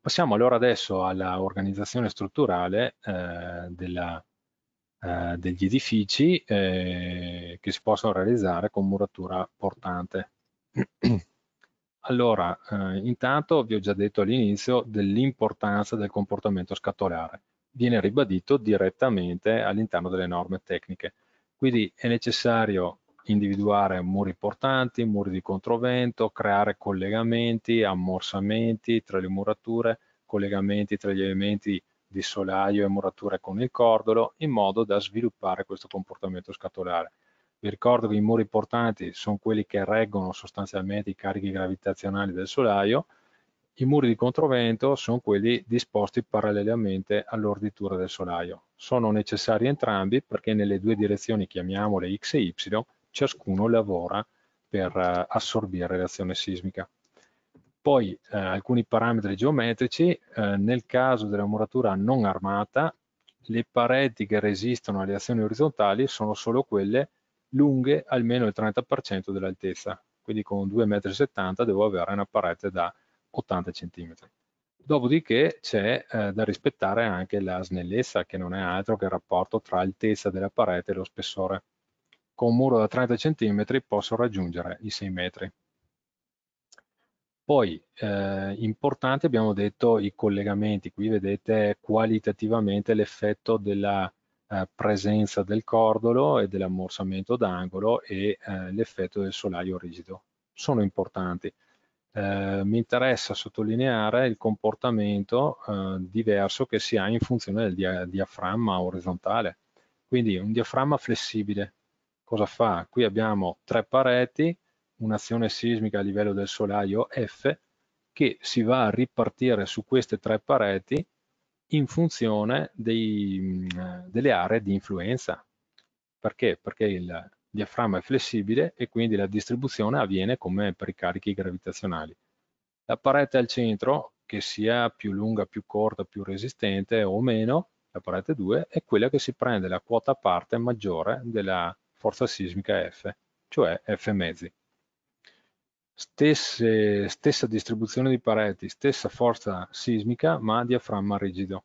[SPEAKER 3] Passiamo allora adesso all'organizzazione strutturale eh, della, eh, degli edifici eh, che si possono realizzare con muratura portante. [CLEARS THROAT] Allora, eh, intanto vi ho già detto all'inizio dell'importanza del comportamento scatolare. Viene ribadito direttamente all'interno delle norme tecniche. Quindi è necessario individuare muri portanti, muri di controvento, creare collegamenti, ammorsamenti tra le murature, collegamenti tra gli elementi di solaio e murature con il cordolo, in modo da sviluppare questo comportamento scatolare. Vi ricordo che i muri portanti sono quelli che reggono sostanzialmente i carichi gravitazionali del solaio, i muri di controvento sono quelli disposti parallelamente all'orditura del solaio. Sono necessari entrambi perché nelle due direzioni, chiamiamole X e Y, ciascuno lavora per eh, assorbire l'azione sismica. Poi eh, alcuni parametri geometrici, eh, nel caso della muratura non armata, le pareti che resistono alle azioni orizzontali sono solo quelle lunghe almeno il 30% dell'altezza, quindi con 2,70 m devo avere una parete da 80 cm. Dopodiché c'è eh, da rispettare anche la snellezza, che non è altro che il rapporto tra altezza della parete e lo spessore. Con un muro da 30 cm posso raggiungere i 6 metri. Poi, eh, importante, abbiamo detto i collegamenti. Qui vedete qualitativamente l'effetto della eh, presenza del cordolo e dell'ammorsamento d'angolo e eh, l'effetto del solaio rigido. Sono importanti. Eh, mi interessa sottolineare il comportamento eh, diverso che si ha in funzione del dia diaframma orizzontale. Quindi un diaframma flessibile. Cosa fa? Qui abbiamo tre pareti, un'azione sismica a livello del solaio F che si va a ripartire su queste tre pareti in funzione dei, mm, delle aree di influenza. Perché? Perché il diaframma è flessibile e quindi la distribuzione avviene come per i carichi gravitazionali. La parete al centro, che sia più lunga, più corta, più resistente o meno, la parete 2, è quella che si prende la quota parte maggiore della forza sismica F, cioè F mezzi. Stesse, stessa distribuzione di pareti, stessa forza sismica, ma diaframma rigido.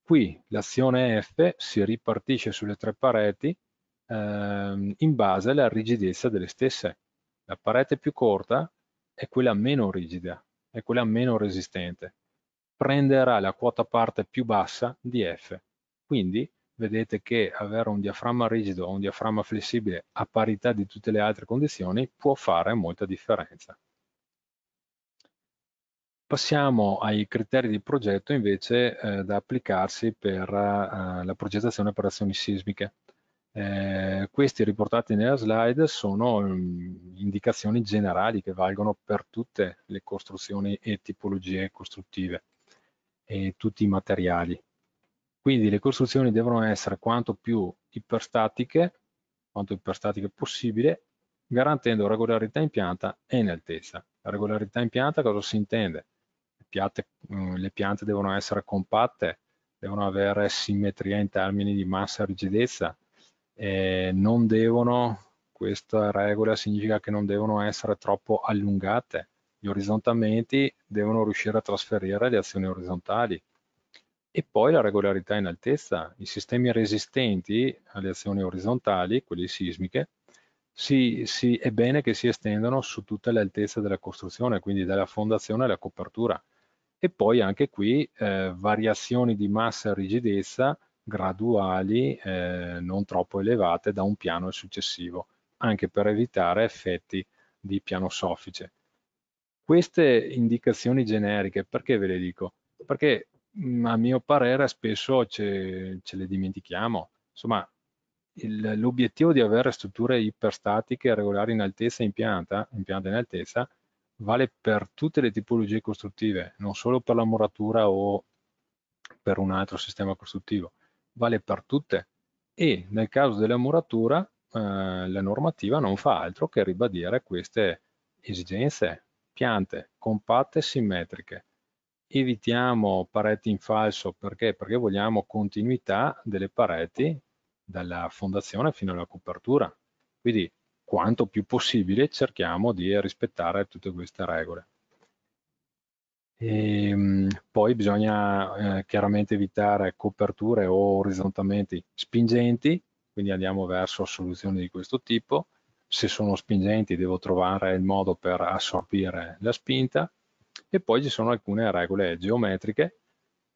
[SPEAKER 3] Qui l'azione F si ripartisce sulle tre pareti ehm, in base alla rigidezza delle stesse. La parete più corta è quella meno rigida, è quella meno resistente. Prenderà la quota parte più bassa di F. Quindi vedete che avere un diaframma rigido o un diaframma flessibile a parità di tutte le altre condizioni può fare molta differenza. Passiamo ai criteri di progetto invece eh, da applicarsi per eh, la progettazione per azioni sismiche. Eh, questi riportati nella slide sono mh, mm, indicazioni generali che valgono per tutte le costruzioni e tipologie costruttive e tutti i materiali. Quindi le costruzioni devono essere quanto più iperstatiche, quanto iperstatiche possibile, garantendo regolarità in pianta e in altezza. La regolarità in pianta cosa si intende? Le piante, mm, le piante devono essere compatte, devono avere simmetria in termini di massa e rigidezza, e non devono, questa regola significa che non devono essere troppo allungate, gli orizzontamenti devono riuscire a trasferire le azioni orizzontali, e poi la regolarità in altezza. I sistemi resistenti alle azioni orizzontali, quelli sismiche, si, si, è bene che si estendano su tutta l'altezza della costruzione, quindi dalla fondazione alla copertura. E poi anche qui eh, variazioni di massa e rigidezza graduali, eh, non troppo elevate, da un piano al successivo, anche per evitare effetti di piano soffice. Queste indicazioni generiche, perché ve le dico? Perché Mm, a mio parere spesso ce, ce le dimentichiamo. Insomma, l'obiettivo di avere strutture iperstatiche regolari in altezza e in pianta, in pianta in altezza, vale per tutte le tipologie costruttive, non solo per la muratura o per un altro sistema costruttivo, vale per tutte. E nel caso della muratura, eh, la normativa non fa altro che ribadire queste esigenze, piante compatte e simmetriche, evitiamo pareti in falso perché? perché vogliamo continuità delle pareti dalla fondazione fino alla copertura. Quindi quanto più possibile cerchiamo di rispettare tutte queste regole. E, ehm, poi bisogna eh, chiaramente evitare coperture o orizzontamenti spingenti, quindi andiamo verso soluzioni di questo tipo. Se sono spingenti devo trovare il modo per assorbire la spinta e poi ci sono alcune regole geometriche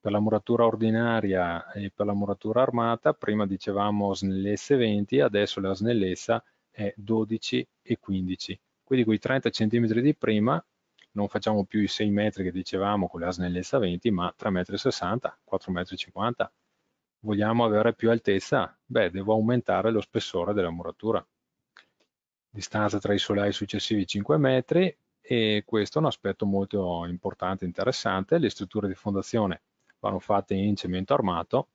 [SPEAKER 3] per la muratura ordinaria e per la muratura armata. Prima dicevamo snellezze 20, adesso la snellezza è 12 e 15. Quindi quei 30 cm di prima non facciamo più i 6 metri che dicevamo con la snellezza 20, ma 3,60 m, 4,50 m. Vogliamo avere più altezza? Beh, devo aumentare lo spessore della muratura. Distanza tra i solai successivi 5 metri, e questo è un aspetto molto importante e interessante. Le strutture di fondazione vanno fatte in cemento armato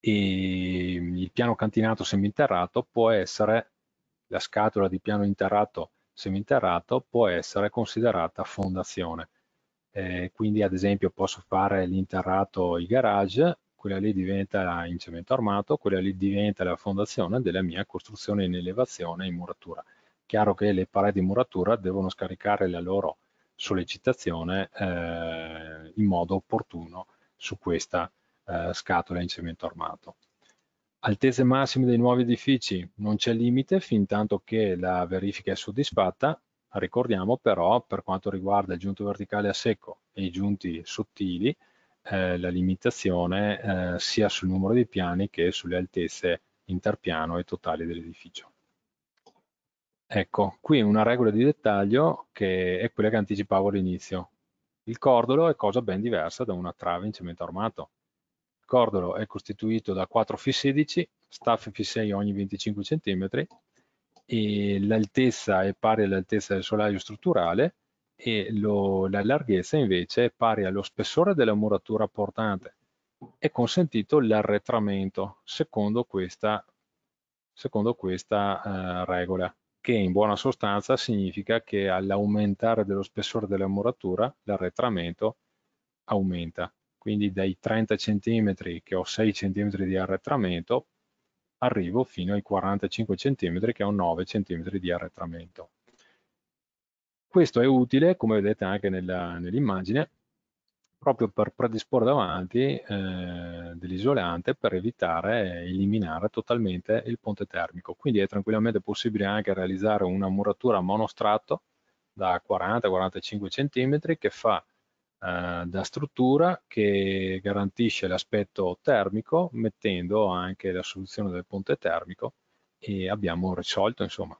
[SPEAKER 3] e il piano cantinato seminterrato può essere, la scatola di piano interrato seminterrato può essere considerata fondazione. Eh, quindi ad esempio posso fare l'interrato i garage, quella lì diventa in cemento armato, quella lì diventa la fondazione della mia costruzione in elevazione e in muratura. Chiaro che le pareti di muratura devono scaricare la loro sollecitazione eh, in modo opportuno su questa eh, scatola in cemento armato. Altezze massime dei nuovi edifici non c'è limite fin tanto che la verifica è soddisfatta. Ricordiamo però per quanto riguarda il giunto verticale a secco e i giunti sottili eh, la limitazione eh, sia sul numero di piani che sulle altezze interpiano e totali dell'edificio. Ecco, qui una regola di dettaglio che è quella che anticipavo all'inizio. Il cordolo è cosa ben diversa da una trave in cemento armato. Il cordolo è costituito da 4 F16, staff F6 ogni 25 cm e l'altezza è pari all'altezza del solaio strutturale e lo, la larghezza invece è pari allo spessore della muratura portante. È consentito l'arretramento secondo questa, secondo questa eh, regola che in buona sostanza significa che all'aumentare dello spessore della muratura l'arretramento aumenta. Quindi dai 30 cm che ho 6 cm di arretramento arrivo fino ai 45 cm che ho 9 cm di arretramento. Questo è utile, come vedete anche nell'immagine, nell proprio per predisporre davanti eh, dell'isolante per evitare e eliminare totalmente il ponte termico. Quindi è tranquillamente possibile anche realizzare una muratura monostrato da 40-45 cm che fa eh, da struttura che garantisce l'aspetto termico mettendo anche la soluzione del ponte termico e abbiamo risolto insomma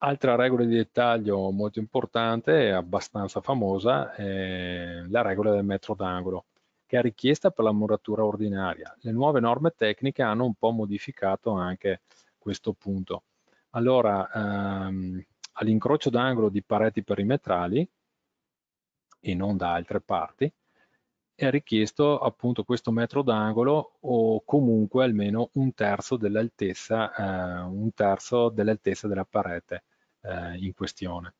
[SPEAKER 3] Altra regola di dettaglio molto importante e abbastanza famosa è la regola del metro d'angolo, che è richiesta per la muratura ordinaria. Le nuove norme tecniche hanno un po' modificato anche questo punto. Allora, ehm, all'incrocio d'angolo di pareti perimetrali e non da altre parti, è richiesto appunto questo metro d'angolo o comunque almeno un terzo dell'altezza, eh, un terzo dell'altezza della parete eh, in questione.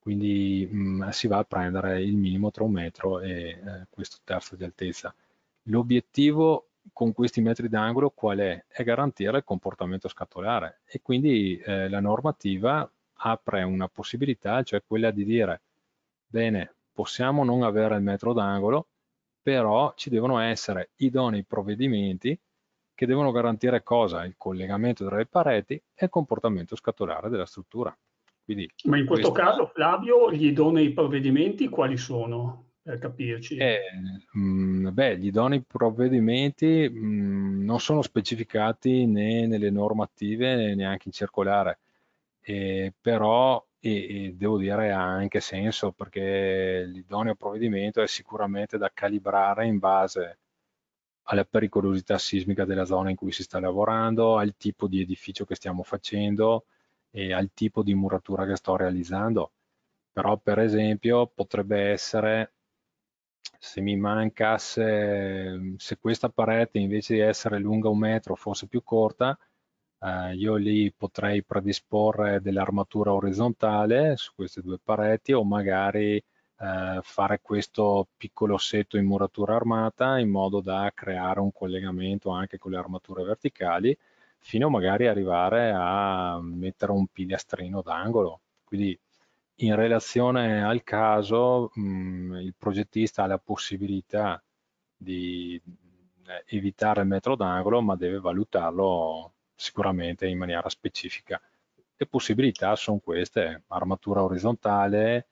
[SPEAKER 3] Quindi mh, mm, si va a prendere il minimo tra un metro e eh, questo terzo di altezza. L'obiettivo con questi metri d'angolo qual è? È garantire il comportamento scatolare e quindi eh, la normativa apre una possibilità, cioè quella di dire bene, possiamo non avere il metro d'angolo, però ci devono essere idonei provvedimenti che devono garantire cosa? Il collegamento tra le pareti e il comportamento scatolare della struttura. Quindi, Ma in questo, questo caso,
[SPEAKER 1] Flavio, gli idonei provvedimenti quali sono?
[SPEAKER 3] Per capirci. Eh, mh, mm, beh, gli idonei provvedimenti mh, mm, non sono specificati né nelle normative né neanche in circolare, eh, però e, e devo dire ha anche senso perché l'idoneo provvedimento è sicuramente da calibrare in base alla pericolosità sismica della zona in cui si sta lavorando, al tipo di edificio che stiamo facendo e al tipo di muratura che sto realizzando. Però per esempio potrebbe essere se mi mancasse, se questa parete invece di essere lunga un metro fosse più corta, eh, io lì potrei predisporre dell'armatura orizzontale su queste due pareti o magari eh, fare questo piccolo setto in muratura armata in modo da creare un collegamento anche con le armature verticali fino magari arrivare a mettere un pilastrino d'angolo. Quindi in relazione al caso mh, mm, il progettista ha la possibilità di eh, evitare il metro d'angolo ma deve valutarlo sicuramente in maniera specifica. Le possibilità sono queste, armatura orizzontale,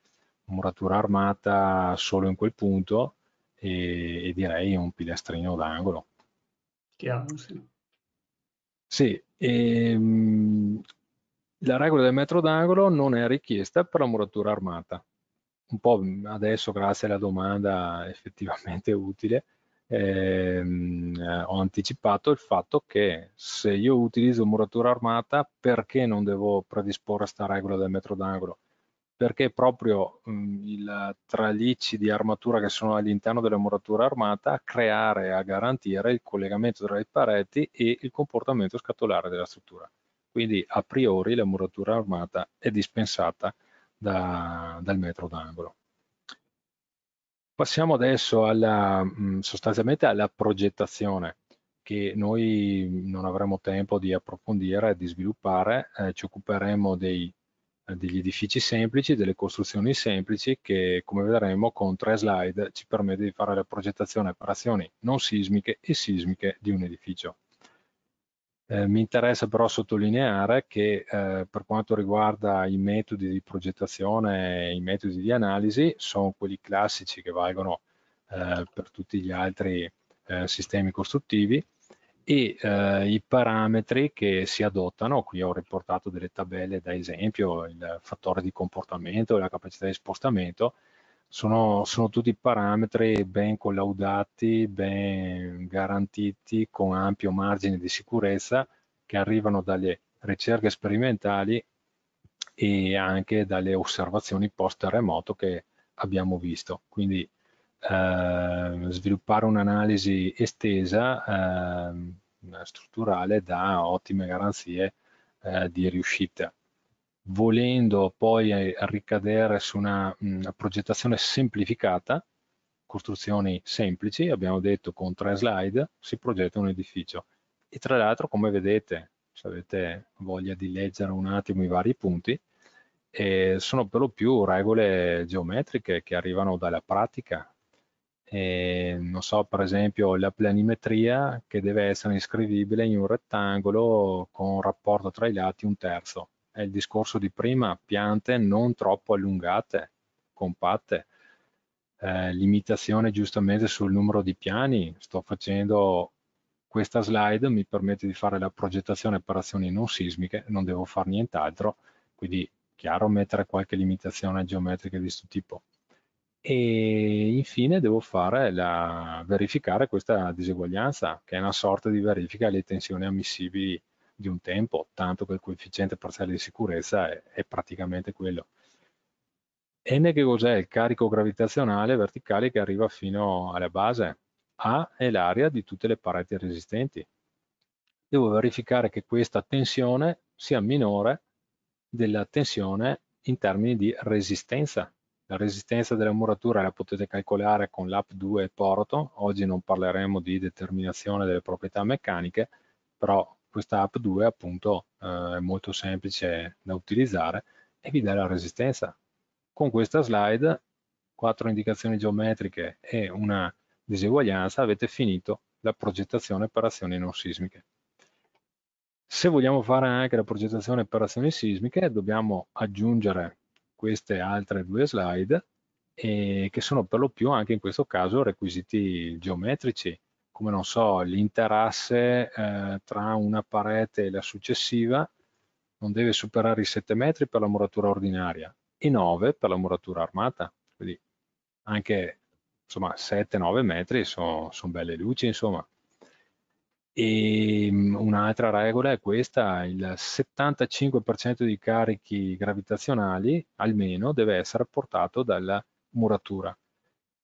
[SPEAKER 3] muratura armata solo in quel punto e, e direi un pilastrino d'angolo. Chiaro, sì. Sì, e, ehm, la regola del metro d'angolo non è richiesta per la muratura armata. Un po' adesso, grazie alla domanda effettivamente [LAUGHS] utile, ehm, eh, ho anticipato il fatto che se io utilizzo muratura armata, perché non devo predisporre questa regola del metro d'angolo? Perché proprio mh, mm, il tralicci di armatura che sono all'interno della muratura armata a creare e a garantire il collegamento tra le pareti e il comportamento scatolare della struttura. Quindi a priori la muratura armata è dispensata da, dal metro d'angolo. Passiamo adesso alla, mm, sostanzialmente alla progettazione che noi non avremo tempo di approfondire, e di sviluppare, eh, ci occuperemo dei, eh, degli edifici semplici, delle costruzioni semplici che come vedremo con tre slide ci permette di fare la progettazione per azioni non sismiche e sismiche di un edificio. Eh, mi interessa però sottolineare che eh, per quanto riguarda i metodi di progettazione e i metodi di analisi sono quelli classici che valgono eh, per tutti gli altri eh, sistemi costruttivi e eh, i parametri che si adottano, qui ho riportato delle tabelle da esempio, il fattore di comportamento, e la capacità di spostamento sono, sono tutti parametri ben collaudati, ben garantiti, con ampio margine di sicurezza, che arrivano dalle ricerche sperimentali e anche dalle osservazioni post-terremoto che abbiamo visto. Quindi eh, sviluppare un'analisi estesa eh, strutturale dà ottime garanzie eh, di riuscita volendo poi eh, ricadere su una, una progettazione semplificata, costruzioni semplici, abbiamo detto con tre slide, si progetta un edificio. E tra l'altro, come vedete, se avete voglia di leggere un attimo i vari punti, eh, sono per lo più regole geometriche che arrivano dalla pratica. Eh, non so, per esempio, la planimetria che deve essere iscrivibile in un rettangolo con un rapporto tra i lati un terzo è il discorso di prima, piante non troppo allungate, compatte, eh, limitazione giustamente sul numero di piani, sto facendo questa slide, mi permette di fare la progettazione per azioni non sismiche, non devo fare nient'altro, quindi chiaro mettere qualche limitazione geometrica di questo tipo. E infine devo fare la, verificare questa diseguaglianza, che è una sorta di verifica alle tensioni ammissibili di un tempo, tanto che il coefficiente parziale di sicurezza è, è praticamente quello. N che cos'è? Il carico gravitazionale verticale che arriva fino alla base. A è l'area di tutte le pareti resistenti. Devo verificare che questa tensione sia minore della tensione in termini di resistenza. La resistenza della muratura la potete calcolare con l'app 2 e Poroto. Oggi non parleremo di determinazione delle proprietà meccaniche, però questa app 2 appunto eh, è molto semplice da utilizzare e vi dà la resistenza. Con questa slide, quattro indicazioni geometriche e una diseguaglianza, avete finito la progettazione per azioni non sismiche. Se vogliamo fare anche la progettazione per azioni sismiche, dobbiamo aggiungere queste altre due slide, eh, che sono per lo più anche in questo caso requisiti geometrici, come non so, l'interasse eh, tra una parete e la successiva non deve superare i 7 metri per la muratura ordinaria e 9 per la muratura armata. Quindi anche insomma 7-9 metri sono son belle luci, insomma. E ehm, un'altra regola è questa, il 75% dei carichi gravitazionali almeno deve essere portato dalla muratura,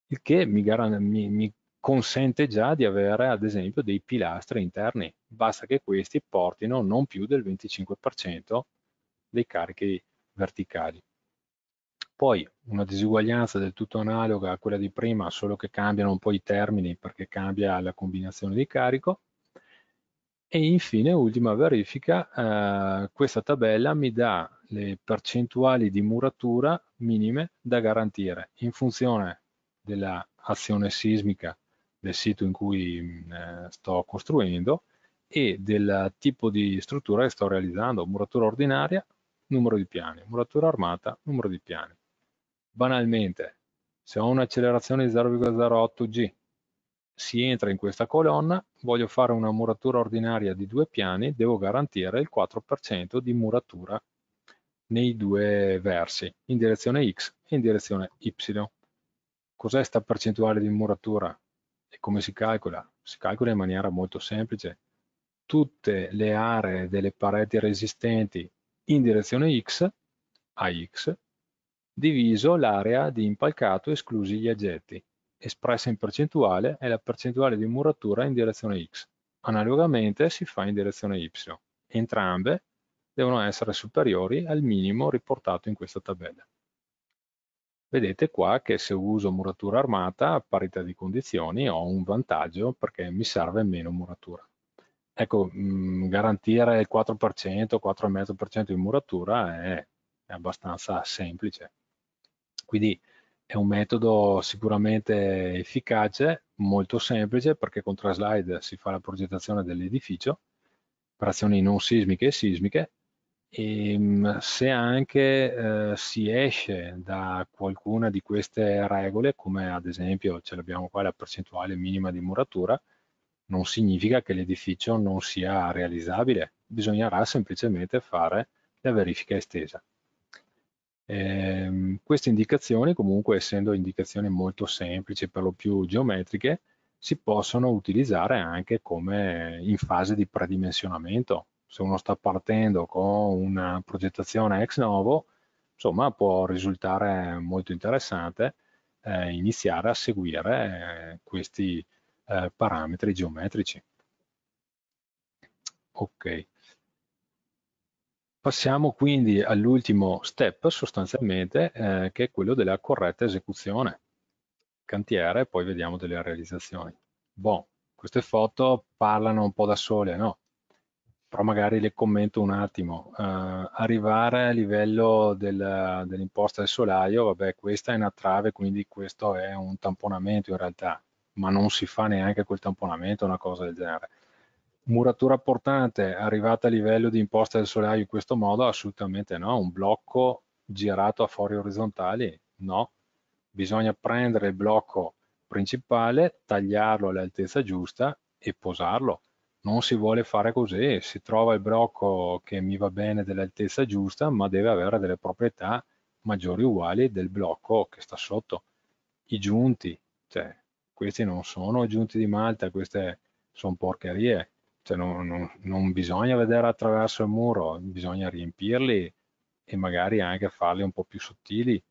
[SPEAKER 3] il che mi, mi, mi consente già di avere ad esempio dei pilastri interni, basta che questi portino non più del 25% dei carichi verticali. Poi una disuguaglianza del tutto analoga a quella di prima, solo che cambiano un po' i termini perché cambia la combinazione di carico. E infine, ultima verifica, eh, questa tabella mi dà le percentuali di muratura minime da garantire in funzione dell'azione sismica del sito in cui mm, eh, sto costruendo e del tipo di struttura che sto realizzando, muratura ordinaria, numero di piani, muratura armata, numero di piani. Banalmente, se ho un'accelerazione di 0,08G, si entra in questa colonna, voglio fare una muratura ordinaria di due piani, devo garantire il 4% di muratura nei due versi, in direzione X e in direzione Y. Cos'è sta percentuale di muratura? E come si calcola? Si calcola in maniera molto semplice. Tutte le aree delle pareti resistenti in direzione X, a X, diviso l'area di impalcato esclusi gli aggetti. Espressa in percentuale è la percentuale di muratura in direzione X. Analogamente si fa in direzione Y. Entrambe devono essere superiori al minimo riportato in questa tabella. Vedete qua che se uso muratura armata, a parità di condizioni, ho un vantaggio perché mi serve meno muratura. Ecco, mh, mm, garantire il 4%, 4,5% di muratura è, è abbastanza semplice. Quindi è un metodo sicuramente efficace, molto semplice, perché con tre slide si fa la progettazione dell'edificio, per azioni non sismiche e sismiche, e ehm, se anche eh, si esce da qualcuna di queste regole, come ad esempio ce l'abbiamo qua la percentuale minima di muratura, non significa che l'edificio non sia realizzabile, bisognerà semplicemente fare la verifica estesa. Eh, queste indicazioni, comunque essendo indicazioni molto semplici, per lo più geometriche, si possono utilizzare anche come in fase di predimensionamento, se uno sta partendo con una progettazione ex novo, insomma può risultare molto interessante eh, iniziare a seguire eh, questi eh, parametri geometrici. Ok. Passiamo quindi all'ultimo step sostanzialmente eh, che è quello della corretta esecuzione. Cantiere, poi vediamo delle realizzazioni. Boh, queste foto parlano un po' da sole, no? però magari le commento un attimo. Uh, arrivare a livello del, dell'imposta del solaio, vabbè, questa è una trave, quindi questo è un tamponamento in realtà, ma non si fa neanche quel tamponamento, una cosa del genere. Muratura portante arrivata a livello di imposta del solaio in questo modo? Assolutamente no. Un blocco girato a fori orizzontali? No. Bisogna prendere il blocco principale, tagliarlo all'altezza giusta e posarlo non si vuole fare così, si trova il blocco che mi va bene dell'altezza giusta, ma deve avere delle proprietà maggiori uguali del blocco che sta sotto. I giunti, cioè, questi non sono giunti di Malta, queste sono porcherie, cioè, non, non, non bisogna vedere attraverso il muro, bisogna riempirli e magari anche farli un po' più sottili,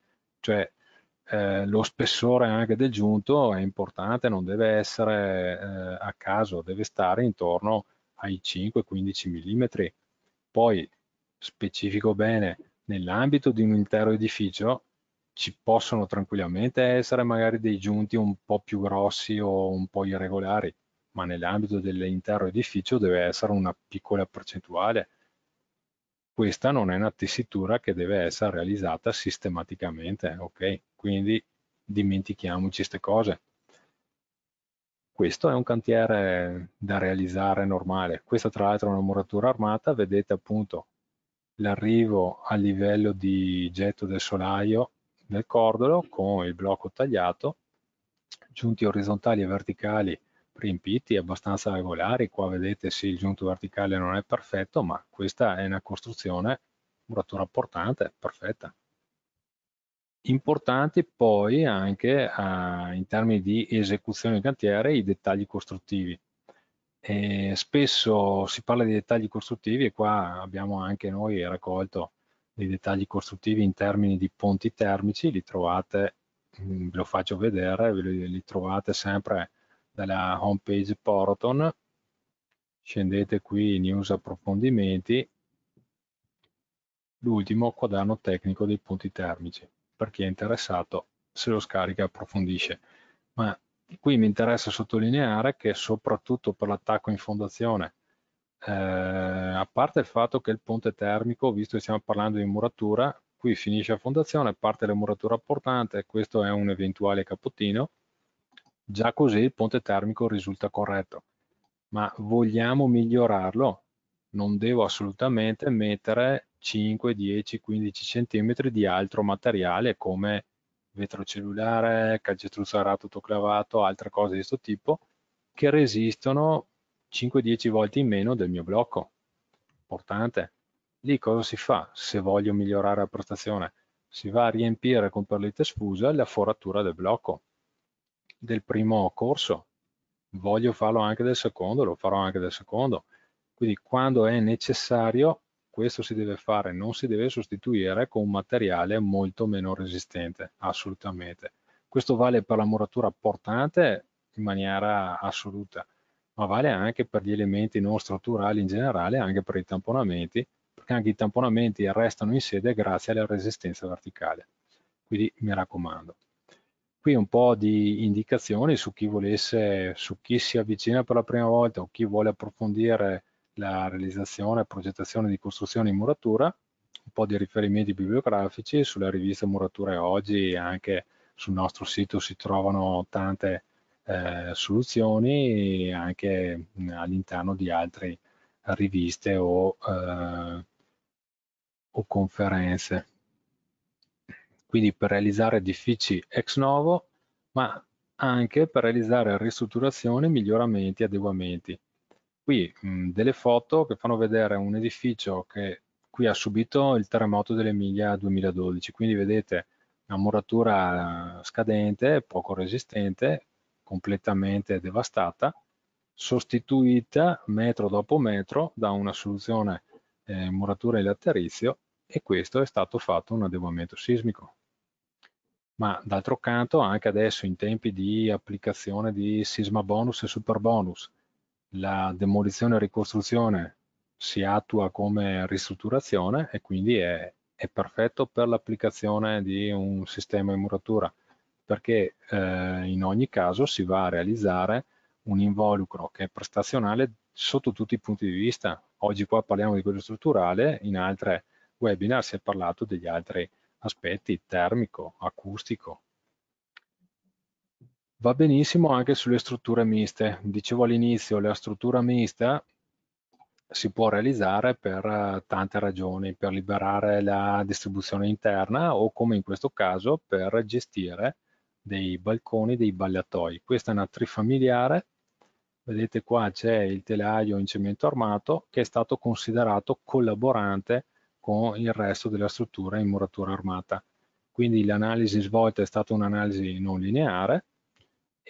[SPEAKER 3] cioè eh, lo spessore anche del giunto è importante, non deve essere eh, a caso, deve stare intorno ai 5-15 mm. Poi specifico bene, nell'ambito di un intero edificio ci possono tranquillamente essere magari dei giunti un po' più grossi o un po' irregolari, ma nell'ambito dell'intero edificio deve essere una piccola percentuale. Questa non è una tessitura che deve essere realizzata sistematicamente, ok? Quindi dimentichiamoci queste cose. Questo è un cantiere da realizzare normale. Questa tra l'altro è una muratura armata, vedete appunto l'arrivo a livello di getto del solaio del cordolo con il blocco tagliato, giunti orizzontali e verticali riempiti abbastanza regolari, qua vedete sì il giunto verticale non è perfetto, ma questa è una costruzione muratura portante, perfetta. Importanti poi anche a, in termini di esecuzione in cantiere i dettagli costruttivi. E spesso si parla di dettagli costruttivi e qua abbiamo anche noi raccolto dei dettagli costruttivi in termini di ponti termici, li trovate, mm, ve lo faccio vedere, li trovate sempre dalla home page Poroton, scendete qui in news approfondimenti, l'ultimo quaderno tecnico dei ponti termici per chi è interessato se lo scarica e approfondisce. Ma qui mi interessa sottolineare che soprattutto per l'attacco in fondazione, eh, a parte il fatto che il ponte termico, visto che stiamo parlando di muratura, qui finisce a fondazione, parte la muratura portante, questo è un eventuale capottino, già così il ponte termico risulta corretto, ma vogliamo migliorarlo, non devo assolutamente mettere 5, 10, 15 cm di altro materiale come vetro vetrocellulare, calcestruzzo arato autoclavato, altre cose di questo tipo, che resistono 5-10 volte in meno del mio blocco. Importante. Lì cosa si fa se voglio migliorare la prestazione? Si va a riempire con perlite sfusa la foratura del blocco del primo corso. Voglio farlo anche del secondo, lo farò anche del secondo. Quindi quando è necessario questo si deve fare, non si deve sostituire con un materiale molto meno resistente, assolutamente. Questo vale per la muratura portante in maniera assoluta, ma vale anche per gli elementi non strutturali in generale, anche per i tamponamenti, perché anche i tamponamenti restano in sede grazie alla resistenza verticale. Quindi mi raccomando. Qui un po' di indicazioni su chi volesse, su chi si avvicina per la prima volta o chi vuole approfondire la realizzazione e progettazione di costruzioni in muratura, un po' di riferimenti bibliografici sulla rivista Murature Oggi e anche sul nostro sito si trovano tante eh, soluzioni anche all'interno di altre riviste o, eh, o conferenze. Quindi per realizzare edifici ex novo, ma anche per realizzare ristrutturazioni, miglioramenti adeguamenti qui mh, mm, delle foto che fanno vedere un edificio che qui ha subito il terremoto dell'Emilia 2012, quindi vedete una muratura eh, scadente, poco resistente, completamente devastata, sostituita metro dopo metro da una soluzione eh, muratura in laterizio e questo è stato fatto un adeguamento sismico. Ma d'altro canto anche adesso in tempi di applicazione di sisma bonus e super bonus, la demolizione e ricostruzione si attua come ristrutturazione e quindi è, è perfetto per l'applicazione di un sistema in muratura perché eh, in ogni caso si va a realizzare un involucro che è prestazionale sotto tutti i punti di vista. Oggi qua parliamo di quello strutturale, in altre webinar si è parlato degli altri aspetti, termico, acustico, Va benissimo anche sulle strutture miste. Dicevo all'inizio, la struttura mista si può realizzare per eh, tante ragioni, per liberare la distribuzione interna o come in questo caso per gestire dei balconi, dei ballatoi. Questa è una trifamiliare, vedete qua c'è il telaio in cemento armato che è stato considerato collaborante con il resto della struttura in muratura armata. Quindi l'analisi svolta è stata un'analisi non lineare,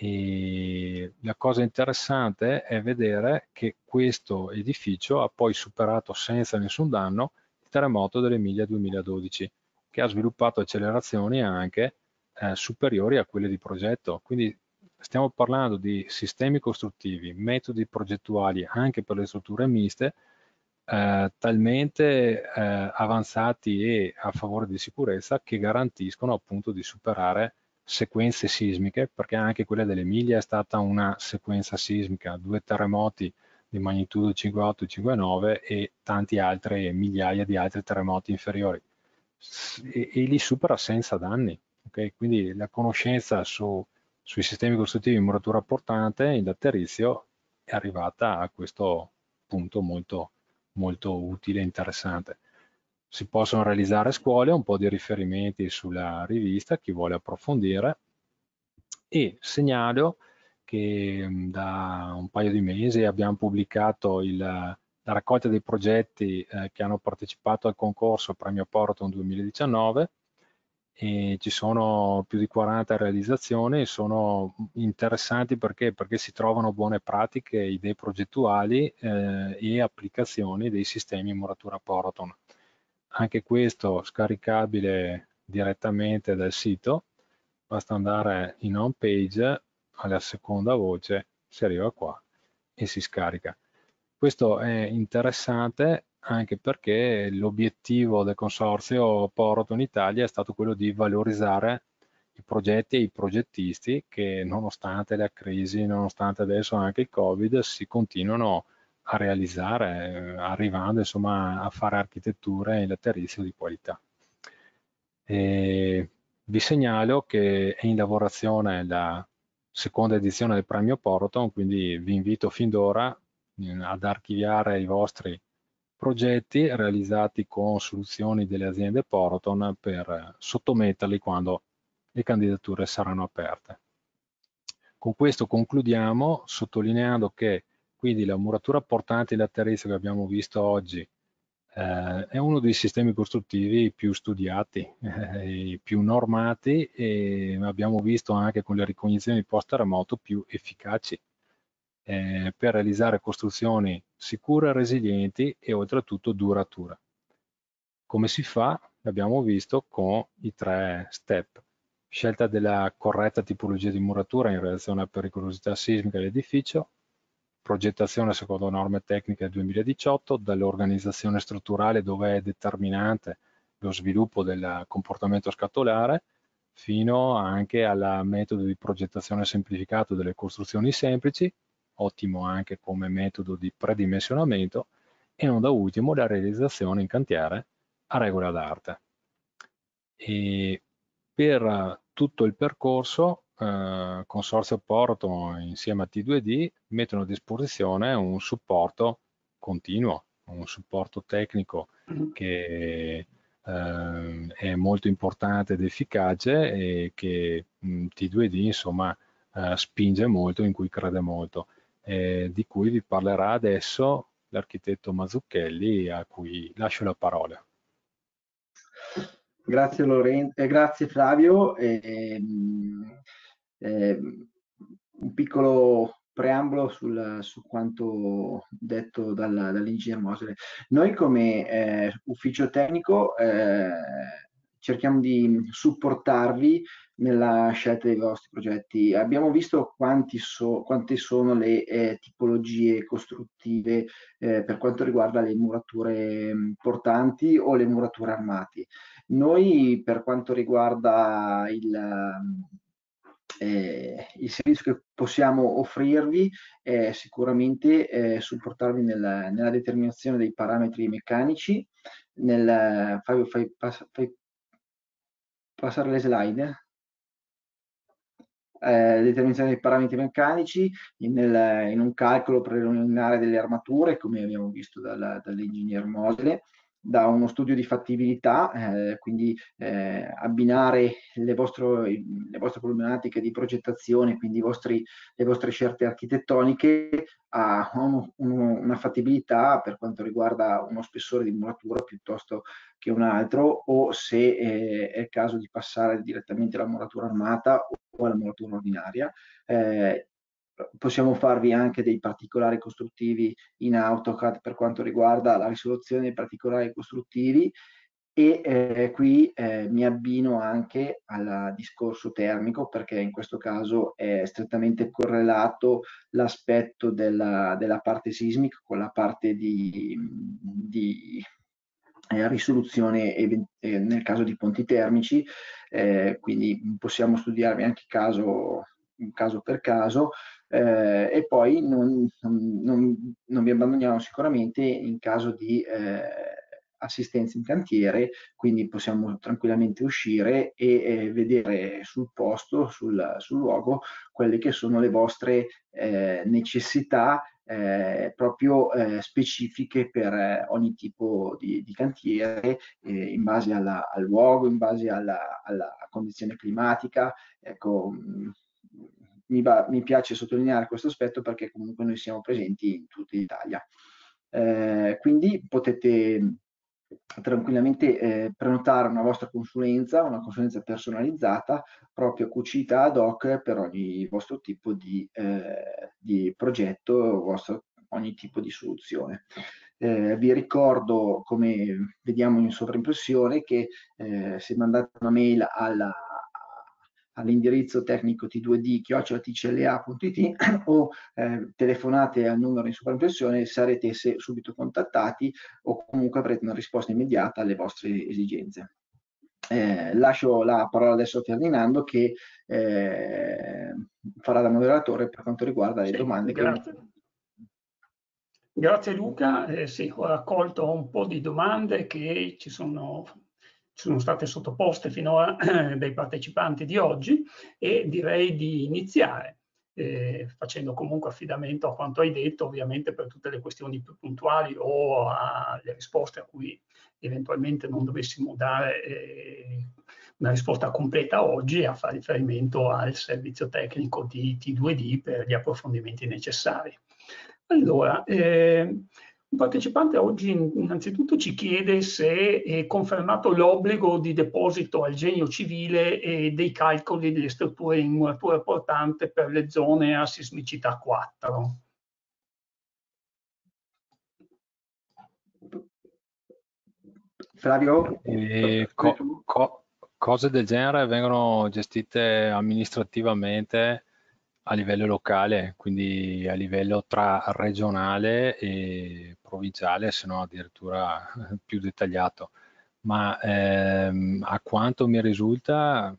[SPEAKER 3] e la cosa interessante è vedere che questo edificio ha poi superato senza nessun danno il terremoto dell'Emilia 2012, che ha sviluppato accelerazioni anche eh, superiori a quelle di progetto. Quindi stiamo parlando di sistemi costruttivi, metodi progettuali anche per le strutture miste, eh, talmente eh, avanzati e a favore di sicurezza che garantiscono appunto di superare sequenze sismiche, perché anche quella dell'Emilia è stata una sequenza sismica, due terremoti di magnitudo 5,8 5,9 e tanti altri, migliaia di altri terremoti inferiori. E, e li supera senza danni. Okay? Quindi la conoscenza su, sui sistemi costruttivi in muratura portante, in laterizio, è arrivata a questo punto molto, molto utile e interessante si possono realizzare scuole, un po' di riferimenti sulla rivista, chi vuole approfondire e segnalo che mm, da un paio di mesi abbiamo pubblicato il, la raccolta dei progetti eh, che hanno partecipato al concorso Premio Porton 2019 e ci sono più di 40 realizzazioni, sono interessanti perché, perché si trovano buone pratiche, idee progettuali eh, e applicazioni dei sistemi in muratura Poroton anche questo scaricabile direttamente dal sito, basta andare in home page, alla seconda voce si arriva qua e si scarica. Questo è interessante anche perché l'obiettivo del consorzio Porto in Italia è stato quello di valorizzare i progetti e i progettisti che nonostante la crisi, nonostante adesso anche il Covid, si continuano a a realizzare, eh, arrivando insomma a fare architetture in laterizio di qualità. E vi segnalo che è in lavorazione la seconda edizione del premio Porton, quindi vi invito fin d'ora mm, ad archiviare i vostri progetti realizzati con soluzioni delle aziende Porton per sottometterli quando le candidature saranno aperte. Con questo concludiamo sottolineando che quindi la muratura portante laterizio che abbiamo visto oggi eh, è uno dei sistemi costruttivi più studiati, [LAUGHS] eh, più normati e abbiamo visto anche con le ricognizioni post terremoto più efficaci eh, per realizzare costruzioni sicure, resilienti e oltretutto durature. Come si fa? L'abbiamo visto con i tre step scelta della corretta tipologia di muratura in relazione alla pericolosità sismica dell'edificio, progettazione secondo norme tecniche 2018, dall'organizzazione strutturale dove è determinante lo sviluppo del comportamento scatolare, fino anche al metodo di progettazione semplificato delle costruzioni semplici, ottimo anche come metodo di predimensionamento, e non da ultimo la realizzazione in cantiere a regola d'arte. per tutto il percorso eh, consorzio Porto insieme a T2D mettono a disposizione un supporto continuo, un supporto tecnico mm-hmm. che eh, è molto importante ed efficace e che mh, mm, T2D insomma eh, spinge molto, in cui crede molto, di cui vi parlerà adesso l'architetto Mazzucchelli a cui lascio la parola. Grazie, Lorenzo, eh, grazie Flavio. Eh, eh,
[SPEAKER 2] un piccolo preambolo sul, su quanto detto dalla, dall'ingegner Mosele. Noi come eh, ufficio tecnico eh, cerchiamo di supportarvi nella scelta dei vostri progetti. Abbiamo visto so, quante sono le eh, tipologie costruttive eh, per quanto riguarda le murature mm, portanti o le murature armate. Noi per quanto riguarda il eh, il servizio che possiamo offrirvi è sicuramente eh, supportarvi nella, nella, determinazione dei parametri meccanici, nel, fai, fai, pass, fai passare le slide, eh, determinazione dei parametri meccanici nel, in un calcolo preliminare delle armature, come abbiamo visto dall'ingegner Mosle, da uno studio di fattibilità, eh, quindi eh, abbinare le, vostro, le, vostre problematiche di progettazione, quindi vostri, le vostre scelte architettoniche a un, un, una fattibilità per quanto riguarda uno spessore di muratura piuttosto che un altro o se eh, è il caso di passare direttamente alla muratura armata o alla muratura ordinaria. Eh, possiamo farvi anche dei particolari costruttivi in AutoCAD per quanto riguarda la risoluzione dei particolari costruttivi e eh, qui eh, mi abbino anche al discorso termico perché in questo caso è strettamente correlato l'aspetto della, della, parte sismica con la parte di, di eh, risoluzione eh, nel caso di ponti termici, eh, quindi possiamo studiarvi anche caso, caso per caso eh, e poi non, non, non, vi abbandoniamo sicuramente in caso di eh, assistenza in cantiere, quindi possiamo tranquillamente uscire e eh, vedere sul posto, sul, sul, luogo, quelle che sono le vostre eh, necessità eh, proprio eh, specifiche per eh, ogni tipo di, di cantiere, eh, in base alla, al luogo, in base alla, alla condizione climatica. Ecco, mm, mi, va, mi piace sottolineare questo aspetto perché comunque noi siamo presenti in tutta Italia. Eh, quindi potete eh, tranquillamente eh, prenotare una vostra consulenza, una consulenza personalizzata, proprio cucita ad hoc per ogni vostro tipo di, eh, di progetto, vostro, ogni tipo di soluzione. Eh, vi ricordo, come vediamo in sovraimpressione, che eh, se mandate una mail alla all'indirizzo tecnico t2d chiocciolatcla.it o eh, telefonate al numero in sovraimpressione sarete subito contattati o comunque avrete una risposta immediata alle vostre esigenze. Eh, lascio la parola adesso a Ferdinando che eh, farà da moderatore per quanto riguarda le sì,
[SPEAKER 1] domande. Grazie. Che... Grazie Luca, eh, sì, ho raccolto un po' di domande che ci sono sono state sottoposte finora [CLEARS THROAT] dai partecipanti di oggi e direi di iniziare eh, facendo comunque affidamento a quanto hai detto ovviamente per tutte le questioni più puntuali o alle risposte a cui eventualmente non dovessimo dare eh, una risposta completa oggi a fare riferimento al servizio tecnico di T2D per gli approfondimenti necessari. Allora, eh, un partecipante oggi innanzitutto ci chiede se è confermato l'obbligo di deposito al genio civile e dei calcoli delle strutture in muratura portante per le zone a sismicità 4.
[SPEAKER 3] Flavio? Eh, co co cose del genere vengono gestite amministrativamente a livello locale, quindi a livello tra regionale e provinciale, se no addirittura [LAUGHS] più dettagliato. Ma ehm, a quanto mi risulta,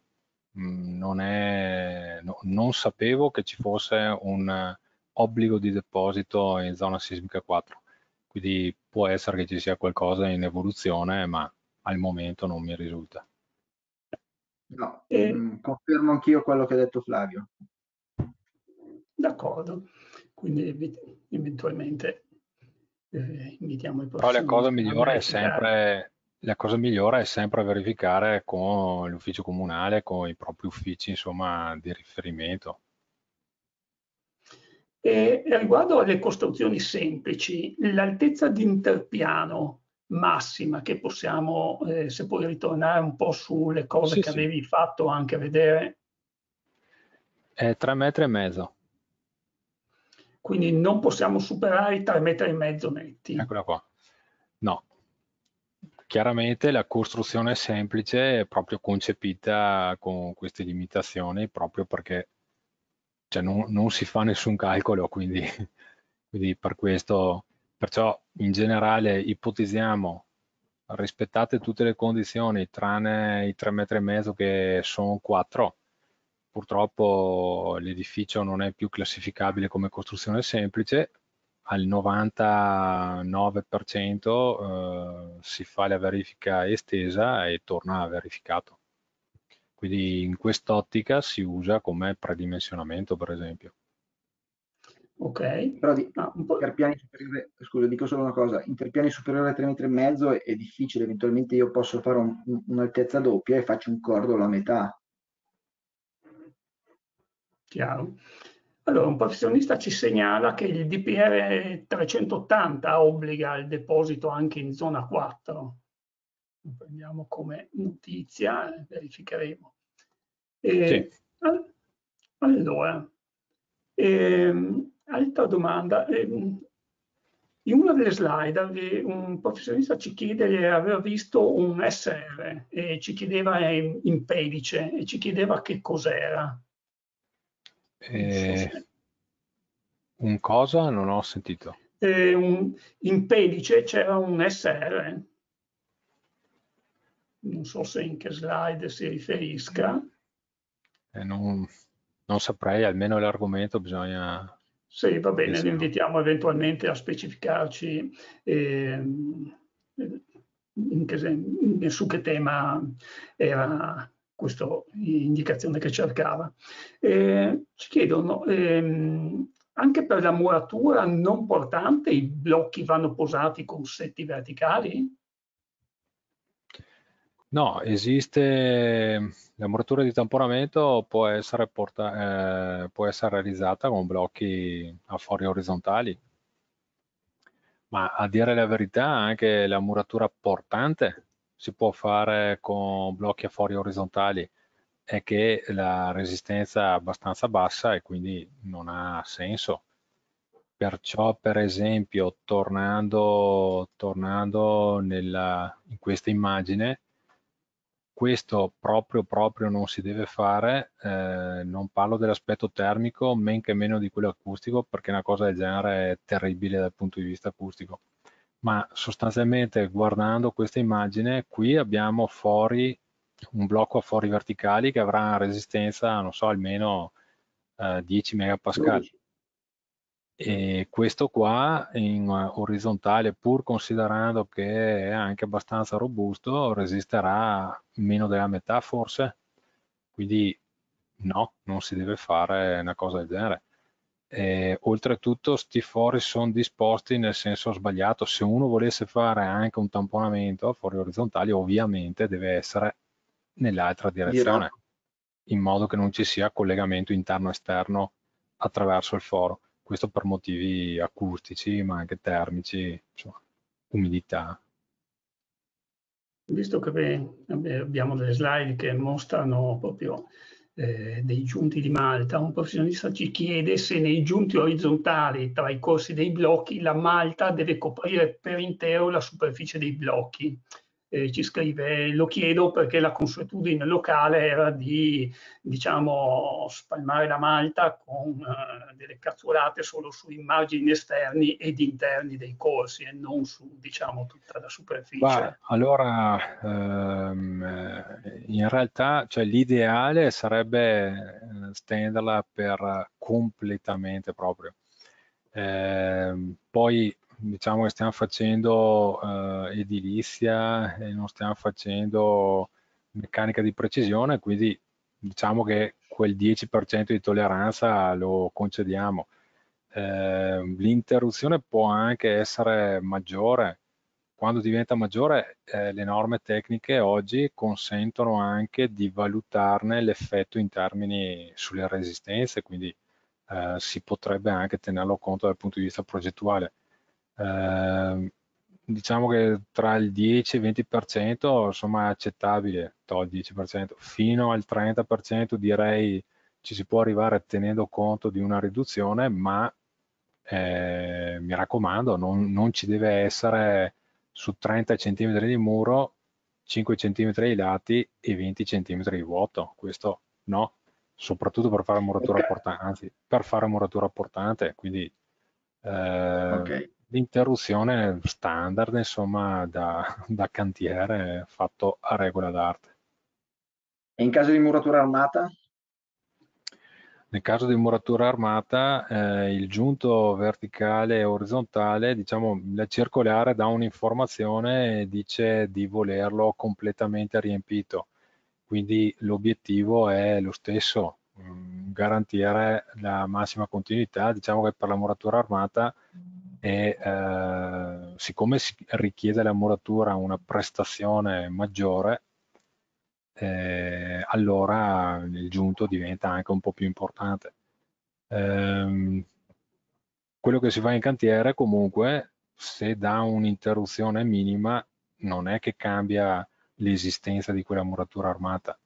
[SPEAKER 3] mh, mm, non, è, no, non sapevo che ci fosse un obbligo di deposito in zona sismica 4, quindi può essere che ci sia qualcosa in evoluzione, ma al momento non mi risulta.
[SPEAKER 2] No, ehm, confermo anch'io quello che ha detto Flavio.
[SPEAKER 1] D'accordo, quindi eventualmente eh, invitiamo
[SPEAKER 3] i prossimi. Però la cosa, migliore è sempre, la cosa migliore è sempre verificare con l'ufficio comunale, con i propri uffici insomma, di riferimento. E riguardo alle costruzioni semplici,
[SPEAKER 1] l'altezza di interpiano massima che possiamo, eh, se puoi ritornare un po' sulle cose sì, che sì. avevi fatto anche vedere.
[SPEAKER 3] È tre metri e mezzo
[SPEAKER 1] quindi non possiamo superare i 3 metri e mezzo netti.
[SPEAKER 3] Eccola qua. No. Chiaramente la costruzione semplice è proprio concepita con queste limitazioni proprio perché cioè, non, non, si fa nessun calcolo, quindi, [LAUGHS] quindi per questo, perciò in generale ipotizziamo rispettate tutte le condizioni tranne i 3 metri e mezzo che sono 4 purtroppo l'edificio non è più classificabile come costruzione semplice, al 99% eh, si fa la verifica estesa e torna verificato. Quindi in quest'ottica si usa come predimensionamento, per esempio.
[SPEAKER 2] Ok. Però di, no, interpiani superiore, scusa, dico solo una cosa, interpiani superiori a 3,5 metri è difficile, eventualmente io posso fare un'altezza doppia e faccio
[SPEAKER 1] un cordolo a metà, Chiaro? Allora, un professionista ci segnala che il DPR 380 obbliga il deposito anche in zona 4. Lo prendiamo come notizia, verificheremo. E, sì. all allora, ehm, altra domanda. Ehm, in una delle slide un professionista ci chiede di aver visto un SR e ci chiedeva in pedice e ci chiedeva che cos'era.
[SPEAKER 3] Eh, un cosa? Non ho sentito.
[SPEAKER 1] Eh, un, in Pedice c'era un SR, eh. non so se in che slide
[SPEAKER 3] si riferisca. Eh, non, non, saprei, almeno l'argomento bisogna... Sì, va bene, lo
[SPEAKER 1] invitiamo eventualmente a specificarci ehm, in che, su che tema era questa indicazione che cercava. Eh, ci chiedono, ehm, anche per la muratura non portante i blocchi vanno posati con setti verticali?
[SPEAKER 3] No, esiste la muratura di tamponamento può essere, porta, eh, può essere realizzata con blocchi a fori orizzontali, ma a dire la verità anche la muratura portante si può fare con blocchi a fori orizzontali è che la resistenza è abbastanza bassa e quindi non ha senso. Perciò, per esempio, tornando, tornando nella, in questa immagine, questo proprio proprio non si deve fare, eh, non parlo dell'aspetto termico, men che meno di quello acustico, perché una cosa del genere è terribile dal punto di vista acustico ma sostanzialmente guardando questa immagine qui abbiamo fori, un blocco a fori verticali che avrà resistenza, non so, almeno eh, 10 MPa E questo qua in orizzontale, pur considerando che è anche abbastanza robusto, resisterà meno della metà forse. Quindi no, non si deve fare una cosa del genere. Eh, oltretutto sti fori sono disposti nel senso sbagliato se uno volesse fare anche un tamponamento a fori orizzontali ovviamente deve essere nell'altra direzione in modo che non ci sia collegamento interno esterno attraverso il foro questo per motivi acustici ma anche termici insomma, umidità
[SPEAKER 1] visto che abbiamo delle slide che mostrano proprio eh, dei giunti di Malta, un professionista ci chiede se nei giunti orizzontali tra i corsi dei blocchi la malta deve coprire per intero la superficie dei blocchi eh, ci scrive lo chiedo perché la consuetudine locale era di diciamo spalmare la malta con eh, delle cazzurate solo sui margini esterni ed interni dei corsi e non su diciamo tutta la superficie. Bah,
[SPEAKER 3] allora ehm, eh, in realtà cioè, l'ideale sarebbe eh, stenderla per completamente proprio. Eh, poi diciamo che stiamo facendo eh, edilizia e non stiamo facendo meccanica di precisione, quindi diciamo che quel 10% di tolleranza lo concediamo. Eh, l'interruzione può anche essere maggiore. Quando diventa maggiore, eh, le norme tecniche oggi consentono anche di valutarne l'effetto in termini sulle resistenze, quindi eh, si potrebbe anche tenerlo conto dal punto di vista progettuale. Ehm, diciamo che tra il 10 e il 20% insomma è accettabile, to, il 10%, fino al 30% direi ci si può arrivare tenendo conto di una riduzione, ma eh, mi raccomando, non, non, ci deve essere su 30 cm di muro 5 cm ai lati e 20 cm di vuoto, questo no, soprattutto per fare muratura portante, anzi per fare muratura portante, quindi eh, okay l'interruzione standard, insomma, da, da cantiere fatto a regola d'arte.
[SPEAKER 2] E in caso di muratura armata?
[SPEAKER 3] Nel caso di muratura armata, eh, il giunto verticale e orizzontale, diciamo, la circolare dà un'informazione e dice di volerlo completamente riempito. Quindi l'obiettivo è lo stesso, mh, mm, garantire la massima continuità. Diciamo che per la muratura armata e eh, siccome si richiede la muratura una prestazione maggiore, eh, allora il giunto diventa anche un po' più importante. Eh, quello che si fa in cantiere comunque, se dà un'interruzione minima, non è che cambia l'esistenza di quella muratura armata.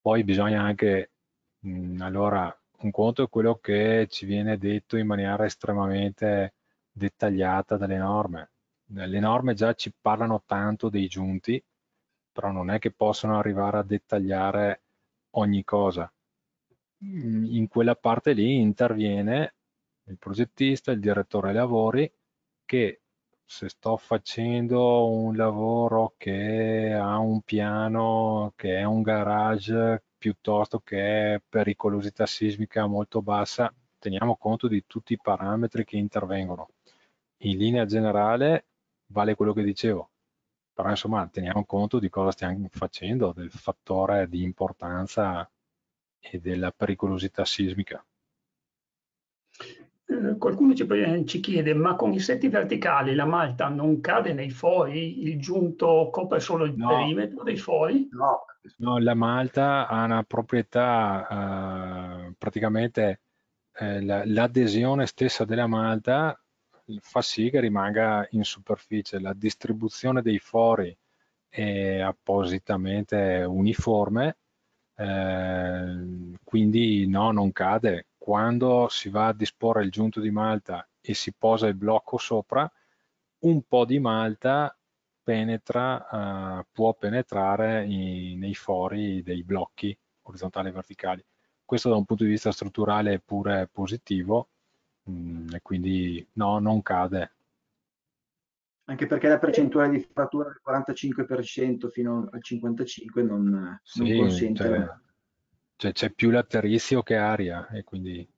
[SPEAKER 3] Poi bisogna anche, mh, allora, un conto è quello che ci viene detto in maniera estremamente dettagliata dalle norme. Le norme già ci parlano tanto dei giunti, però non è che possono arrivare a dettagliare ogni cosa. Mm, in quella parte lì interviene il progettista, il direttore lavori, che se sto facendo un lavoro che ha un piano, che è un garage, piuttosto che pericolosità sismica molto bassa, teniamo conto di tutti i parametri che intervengono in linea generale vale quello che dicevo, però insomma teniamo conto di cosa stiamo facendo, del fattore di importanza e della pericolosità sismica. Eh, qualcuno ci,
[SPEAKER 1] chiede, ma con i setti verticali la malta non cade nei fori? Il giunto copre solo il no, perimetro dei fori? No.
[SPEAKER 3] no. la malta ha una proprietà, eh, praticamente eh, l'adesione la, stessa della malta fa sì che rimanga in superficie. La distribuzione dei fori è appositamente uniforme, eh, quindi no, non cade. Quando si va a disporre il giunto di malta e si posa il blocco sopra, un po' di malta penetra, eh, può penetrare in, nei fori dei blocchi orizzontali e verticali. Questo da un punto di vista strutturale è pure positivo, Mm, e quindi no, non cade. Anche perché
[SPEAKER 2] la percentuale di frattura del 45% fino al 55% non, sì, non cioè, consente... Cioè,
[SPEAKER 3] cioè c'è più laterizio che aria e quindi...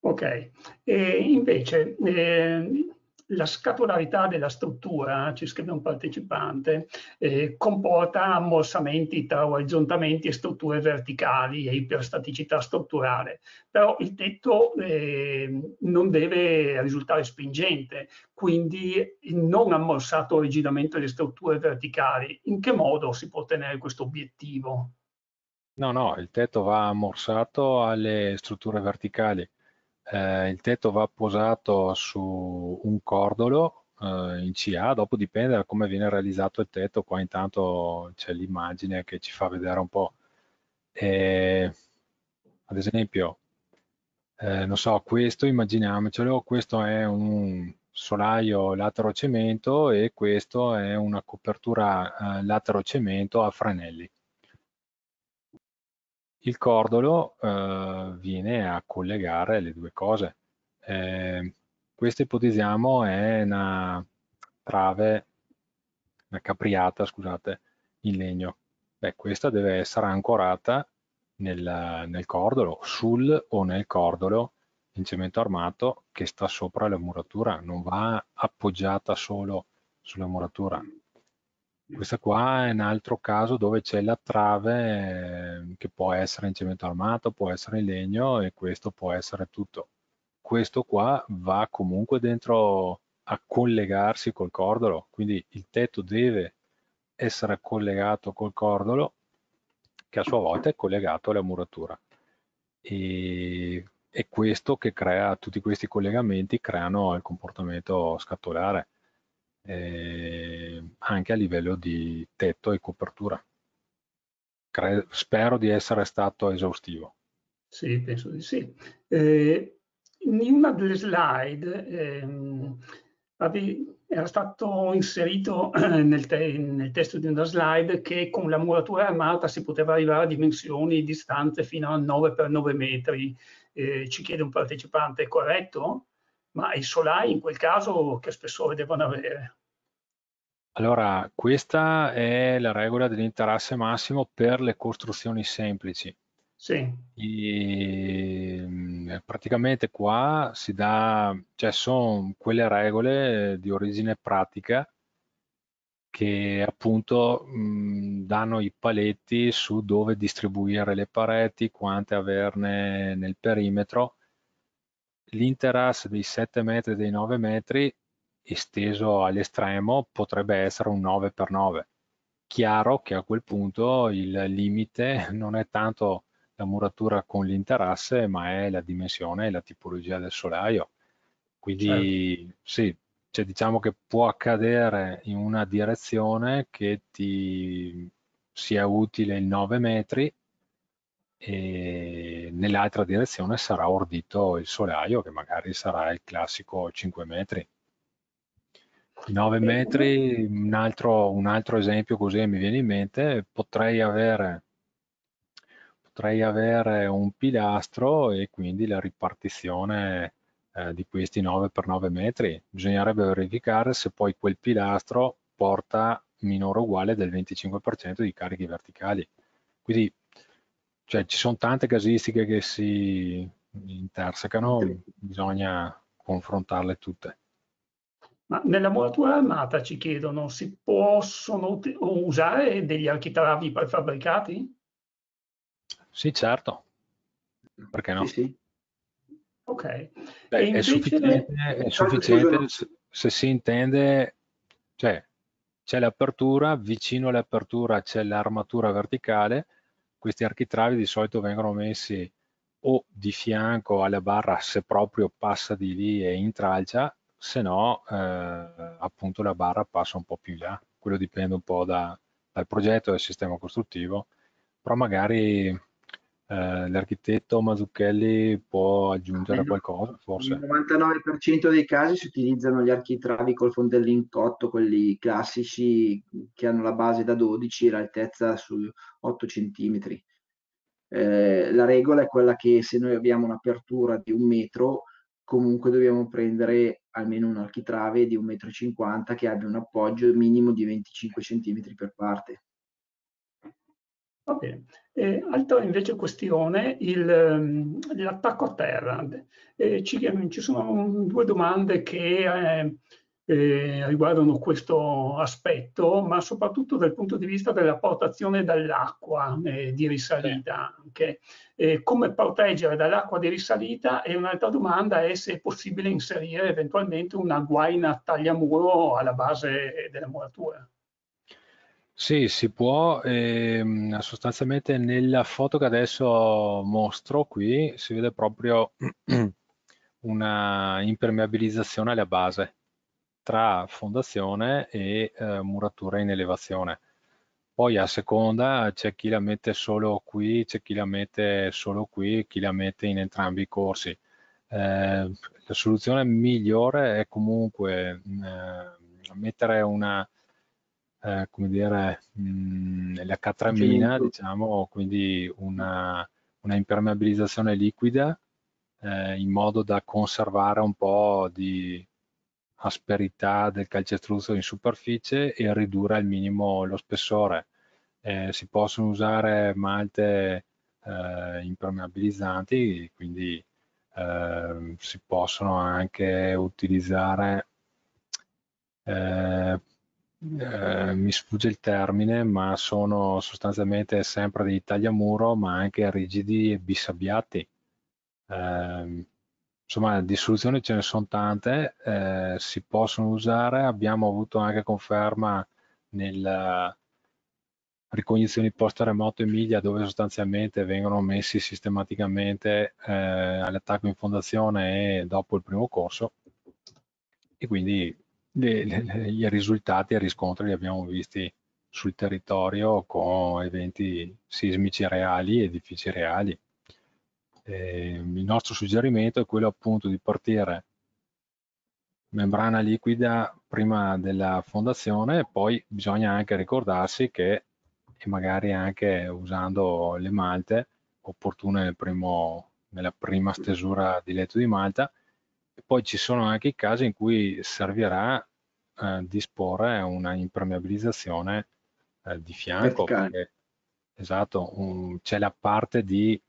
[SPEAKER 3] Ok,
[SPEAKER 1] e invece eh, la scapolarità della struttura, ci scrive un partecipante, eh, comporta ammorsamenti tra orizzontamenti e strutture verticali e iperstaticità strutturale, però il tetto eh, non deve risultare spingente, quindi non ammorsato rigidamente le strutture verticali. In che modo si può ottenere questo obiettivo?
[SPEAKER 3] No, no, il tetto va ammorsato alle strutture verticali eh, il tetto va posato su un cordolo eh, in CA, dopo dipende da come viene realizzato il tetto, qua intanto c'è l'immagine che ci fa vedere un po'. E, ad esempio, eh, non so, questo immaginiamocelo, questo è un solaio latero cemento e questo è una copertura eh, latero cemento a franelli il cordolo eh, viene a collegare le due cose. Eh, questa ipotizziamo è una trave, una capriata, scusate, in legno. Beh, questa deve essere ancorata nel, nel cordolo, sul o nel cordolo in cemento armato che sta sopra la muratura, non va appoggiata solo sulla muratura questo qua è un altro caso dove c'è la trave ehm, che può essere in cemento armato, può essere in legno e questo può essere tutto. Questo qua va comunque dentro a collegarsi col cordolo, quindi il tetto deve essere collegato col cordolo che a sua volta è collegato alla muratura. E è questo che crea tutti questi collegamenti, creano il comportamento scatolare eh, anche a livello di tetto e copertura. Cre spero di essere stato esaustivo.
[SPEAKER 1] Sì, penso di sì. Eh, in una delle slide ehm, era stato inserito eh, nel, te nel, testo di una slide che con la muratura armata si poteva arrivare a dimensioni distanze fino a 9 x 9 metri. Eh, ci chiede un partecipante, è corretto? ma i solai in quel caso che spessore devono avere?
[SPEAKER 3] Allora, questa è la regola dell'interasse massimo per le costruzioni semplici. Sì. E praticamente qua si dà, cioè sono quelle regole di origine pratica che appunto mh, danno i paletti su dove distribuire le pareti, quante averne nel perimetro l'interasse dei 7 metri e dei 9 metri esteso all'estremo potrebbe essere un 9x9. Chiaro che a quel punto il limite non è tanto la muratura con l'interasse, ma è la dimensione e la tipologia del solaio. Quindi certo. sì, cioè diciamo che può accadere in una direzione che ti sia utile il 9 metri e nell'altra direzione sarà ordito il solaio che magari sarà il classico 5 metri. 9 metri, un altro, un altro esempio così mi viene in mente, potrei avere, potrei avere un pilastro e quindi la ripartizione eh, di questi 9 per 9 metri. Bisognerebbe verificare se poi quel pilastro porta minore o uguale del 25% di carichi verticali. Quindi cioè ci sono tante casistiche che si intersecano, bisogna confrontarle tutte.
[SPEAKER 1] Ma nella muratura armata ci chiedono, si possono usare degli architravi prefabbricati?
[SPEAKER 3] Sì, certo. Perché no? Sì,
[SPEAKER 1] sì. Ok. Beh, è, sufficiente, è sufficiente se,
[SPEAKER 3] se si intende, cioè c'è l'apertura, vicino all'apertura c'è l'armatura verticale, questi architravi di solito vengono messi o di fianco alla barra se proprio passa di lì e intralcia, se no eh, appunto la barra passa un po' più in là, quello dipende un po' da, dal progetto, dal sistema costruttivo, però magari eh, l'architetto Mazzucchelli può aggiungere nel, qualcosa forse? Nel
[SPEAKER 2] 99% dei casi si utilizzano gli architravi col fondellin cotto, quelli classici che hanno la base da 12 e l'altezza su 8 cm. Eh, la regola è quella che se noi abbiamo un'apertura di un metro, comunque dobbiamo prendere almeno un architrave di 1,50 m che abbia un appoggio minimo di 25 cm per parte.
[SPEAKER 1] Va bene. Eh, altra invece questione, ehm, l'attacco a terra. Eh, ci, ci, sono due domande che eh, eh, riguardano questo aspetto, ma soprattutto dal punto di vista della portazione dall'acqua eh, di risalita. Anche. come proteggere dall'acqua di risalita e un'altra domanda è se è possibile inserire eventualmente una guaina tagliamuro alla base eh, della muratura.
[SPEAKER 3] Sì, si può. ehm, sostanzialmente nella foto che adesso mostro qui si vede proprio [CLEARS THROAT] una impermeabilizzazione alla base tra fondazione e eh, muratura in elevazione. Poi a seconda c'è chi la mette solo qui, c'è chi la mette solo qui, chi la mette in entrambi i corsi. Eh, la soluzione migliore è comunque mm, eh, mettere una eh, come dire, mh, mm, catramina, 3000 diciamo, quindi una, una impermeabilizzazione liquida eh, in modo da conservare un po' di asperità del calcestruzzo in superficie e ridurre al minimo lo spessore. Eh, si possono usare malte eh, impermeabilizzanti, quindi eh, si possono anche utilizzare eh, eh, mi sfugge il termine, ma sono sostanzialmente sempre dei tagliamuro, ma anche rigidi e bisabbiati. Eh, insomma, di soluzioni ce ne sono tante, eh, si possono usare, abbiamo avuto anche conferma nella eh, ricognizione post remoto Emilia dove sostanzialmente vengono messi sistematicamente eh, all'attacco in fondazione e dopo il primo corso e quindi i risultati e i riscontri li abbiamo visti sul territorio con eventi sismici reali, edifici reali. E ehm, il nostro suggerimento è quello appunto di partire membrana liquida prima della fondazione e poi bisogna anche ricordarsi che e magari anche usando le malte opportune nel primo, nella prima stesura di letto di malta poi ci sono anche i casi in cui servirà eh, disporre una impermeabilizzazione eh, di fianco. Perché, esatto, un, c'è la parte di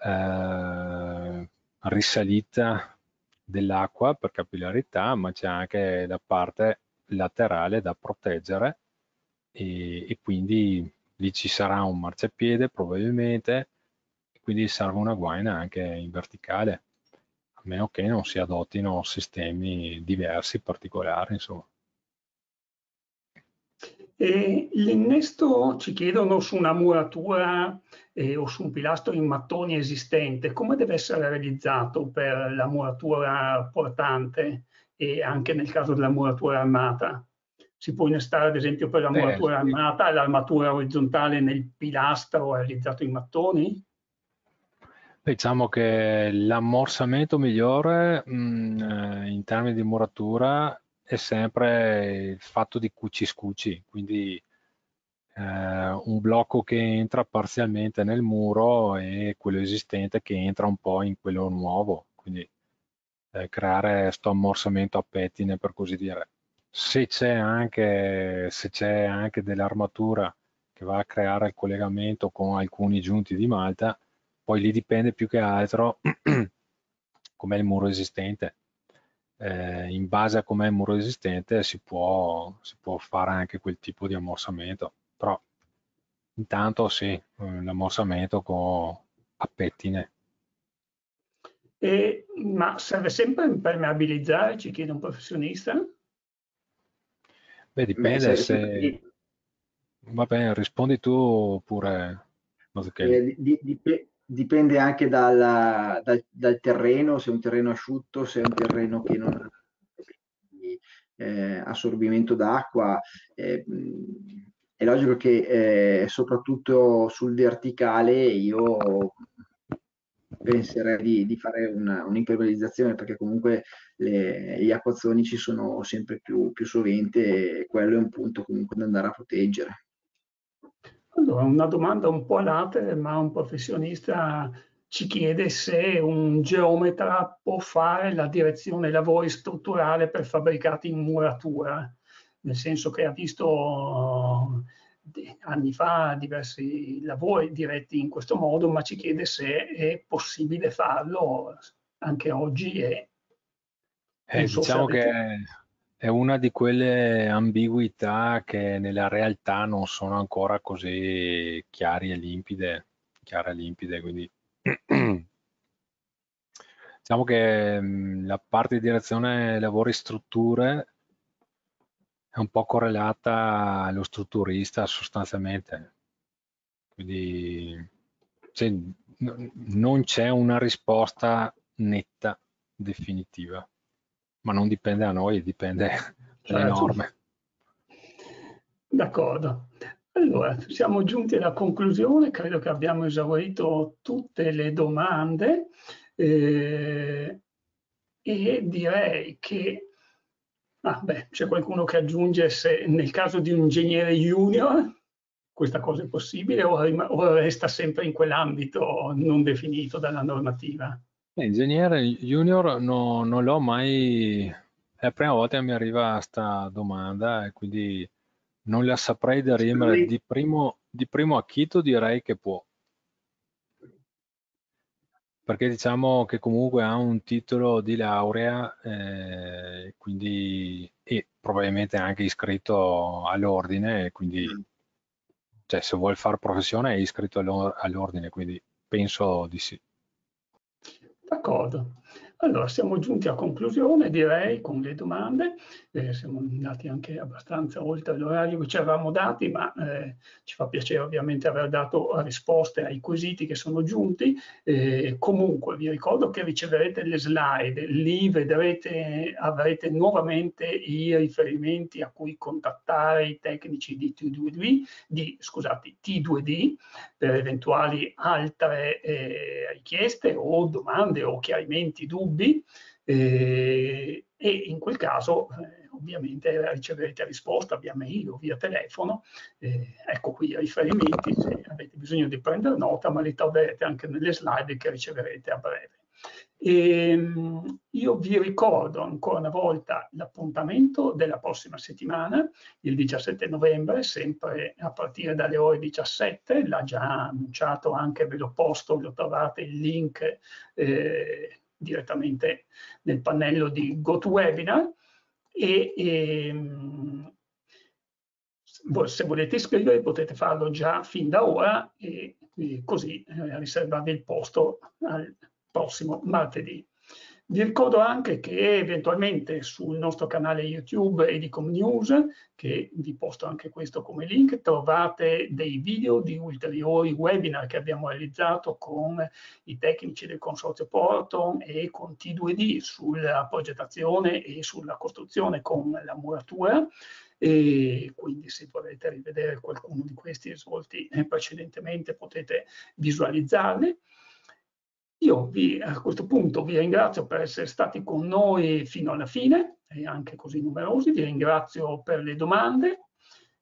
[SPEAKER 3] eh, risalita dell'acqua per capillarità, ma c'è anche la parte laterale da proteggere e, e quindi lì ci sarà un marciapiede probabilmente, quindi serve una guaina anche in verticale meno che non si adottino sistemi diversi, particolari, insomma.
[SPEAKER 1] l'innesto ci chiedono su una muratura eh, o su un pilastro in mattoni esistente, come deve essere realizzato per la muratura portante e anche nel caso della muratura armata? Si può innestare ad esempio per la muratura eh, armata l'armatura orizzontale nel pilastro realizzato in mattoni?
[SPEAKER 3] Diciamo che l'ammorsamento migliore mh, mm, eh, in termini di muratura è sempre il fatto di cucci scuci, quindi eh, un blocco che entra parzialmente nel muro e quello esistente che entra un po' in quello nuovo, quindi eh, creare questo ammorsamento a pettine per così dire. Se c'è anche, anche dell'armatura che va a creare il collegamento con alcuni giunti di malta, poi lì dipende più che altro [CLEARS THROAT] com'è il muro esistente. Eh, in base a com'è il muro esistente si può, si può fare anche quel tipo di ammorsamento. Però intanto sì, eh, l'ammorsamento con, a pettine.
[SPEAKER 1] E, ma serve sempre impermeabilizzare, ci chiede un professionista?
[SPEAKER 3] Beh, dipende se... Va bene, rispondi tu oppure... No, okay.
[SPEAKER 2] Eh, di, di, dipende anche dalla, dal, dal, terreno, se è un terreno asciutto, se è un terreno che non ha eh, assorbimento d'acqua. Eh, è logico che eh, soprattutto sul verticale io penserei di, di fare una, un'impermeabilizzazione perché comunque le, gli acquazzoni ci sono sempre più, più sovente
[SPEAKER 1] e quello è un punto comunque da andare a proteggere. Allora, una domanda un po' latere, ma un professionista ci chiede se un geometra può fare la direzione lavori strutturale per fabbricati in muratura, nel senso che ha visto eh, anni fa diversi lavori diretti in questo modo, ma ci chiede se è possibile farlo anche oggi. E
[SPEAKER 3] eh, diciamo che è una di quelle ambiguità che nella realtà non sono ancora così chiare e limpide, chiare e limpide quindi [CLEARS THROAT] diciamo che mm, la parte di direzione lavori strutture è un po' correlata allo strutturista sostanzialmente, quindi cioè, non c'è una risposta netta, definitiva ma non dipende da noi, dipende eh, [LAUGHS] dalle certo. norme.
[SPEAKER 1] D'accordo. Allora, siamo giunti alla conclusione, credo che abbiamo esaurito tutte le domande eh, e direi che ah, c'è qualcuno che aggiunge se nel caso di un ingegnere junior questa cosa è possibile o, o resta sempre in quell'ambito non definito dalla normativa?
[SPEAKER 3] ingegnere junior no- non l'ho mai, è la prima volta che mi arriva questa domanda e quindi non la saprei derimere. Di primo, di primo acchito direi che può, perché diciamo che comunque ha un titolo di laurea eh, quindi, e probabilmente anche iscritto all'ordine, quindi mm. cioè, se vuol fare professione è iscritto all'ordine, quindi penso di sì.
[SPEAKER 1] D'accordo. Allora, siamo giunti a conclusione, direi, con le domande. Eh, siamo andati anche abbastanza oltre l'orario che ci avevamo dati, ma eh, ci fa piacere ovviamente aver dato risposte ai quesiti che sono giunti. Eh, comunque, vi ricordo che riceverete le slide, lì vedrete, avrete nuovamente i riferimenti a cui contattare i tecnici di T2D, di, scusate, T2D per eventuali altre eh, richieste o domande o chiarimenti, dubbi dubbi eh, e in quel caso eh, ovviamente riceverete risposta via mail o via telefono. Eh, ecco qui i riferimenti se avete bisogno di prendere nota, ma li troverete anche nelle slide che riceverete a breve. E, ehm, io vi ricordo ancora una volta l'appuntamento della prossima settimana, il 17 novembre, sempre a partire dalle ore 17, l'ha già annunciato anche, ve l'ho posto, lo trovate il link eh, direttamente nel pannello di GoToWebinar e, e ehm, se volete iscrivervi potete farlo già fin da ora e, e così eh, riservate il posto al prossimo martedì. Vi ricordo anche che eventualmente sul nostro canale YouTube Edicom News, che vi posto anche questo come link, trovate dei video di ulteriori webinar che abbiamo realizzato con i tecnici del Consorzio Porton e con T2D sulla progettazione e sulla costruzione con la muratura e quindi se volete rivedere qualcuno di questi svolti eh, precedentemente potete visualizzarli. Io vi, a questo punto vi ringrazio per essere stati con noi fino alla fine, e anche così numerosi, vi ringrazio per le domande,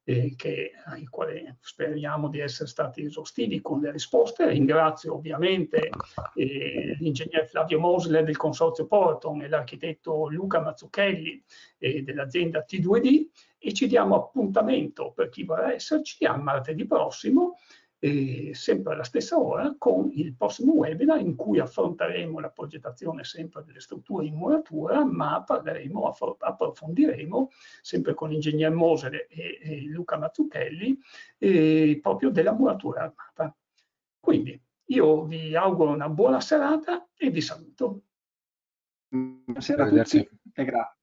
[SPEAKER 1] eh, che, ai quali speriamo di essere stati esaustivi con le risposte. Ringrazio ovviamente eh, l'ingegner Flavio Mosler del Consorzio Porton e l'architetto Luca Mazzucchelli eh, dell'azienda T2D e ci diamo appuntamento per chi vorrà esserci a martedì prossimo eh, sempre alla stessa ora con il prossimo webinar in cui affronteremo la progettazione sempre delle strutture in muratura ma parleremo, approfondiremo sempre con l'ingegner Mosele e, e, Luca Mazzucchelli eh, proprio della muratura armata. Quindi io vi auguro una buona serata e vi saluto. Mm, Buonasera a tutti e grazie.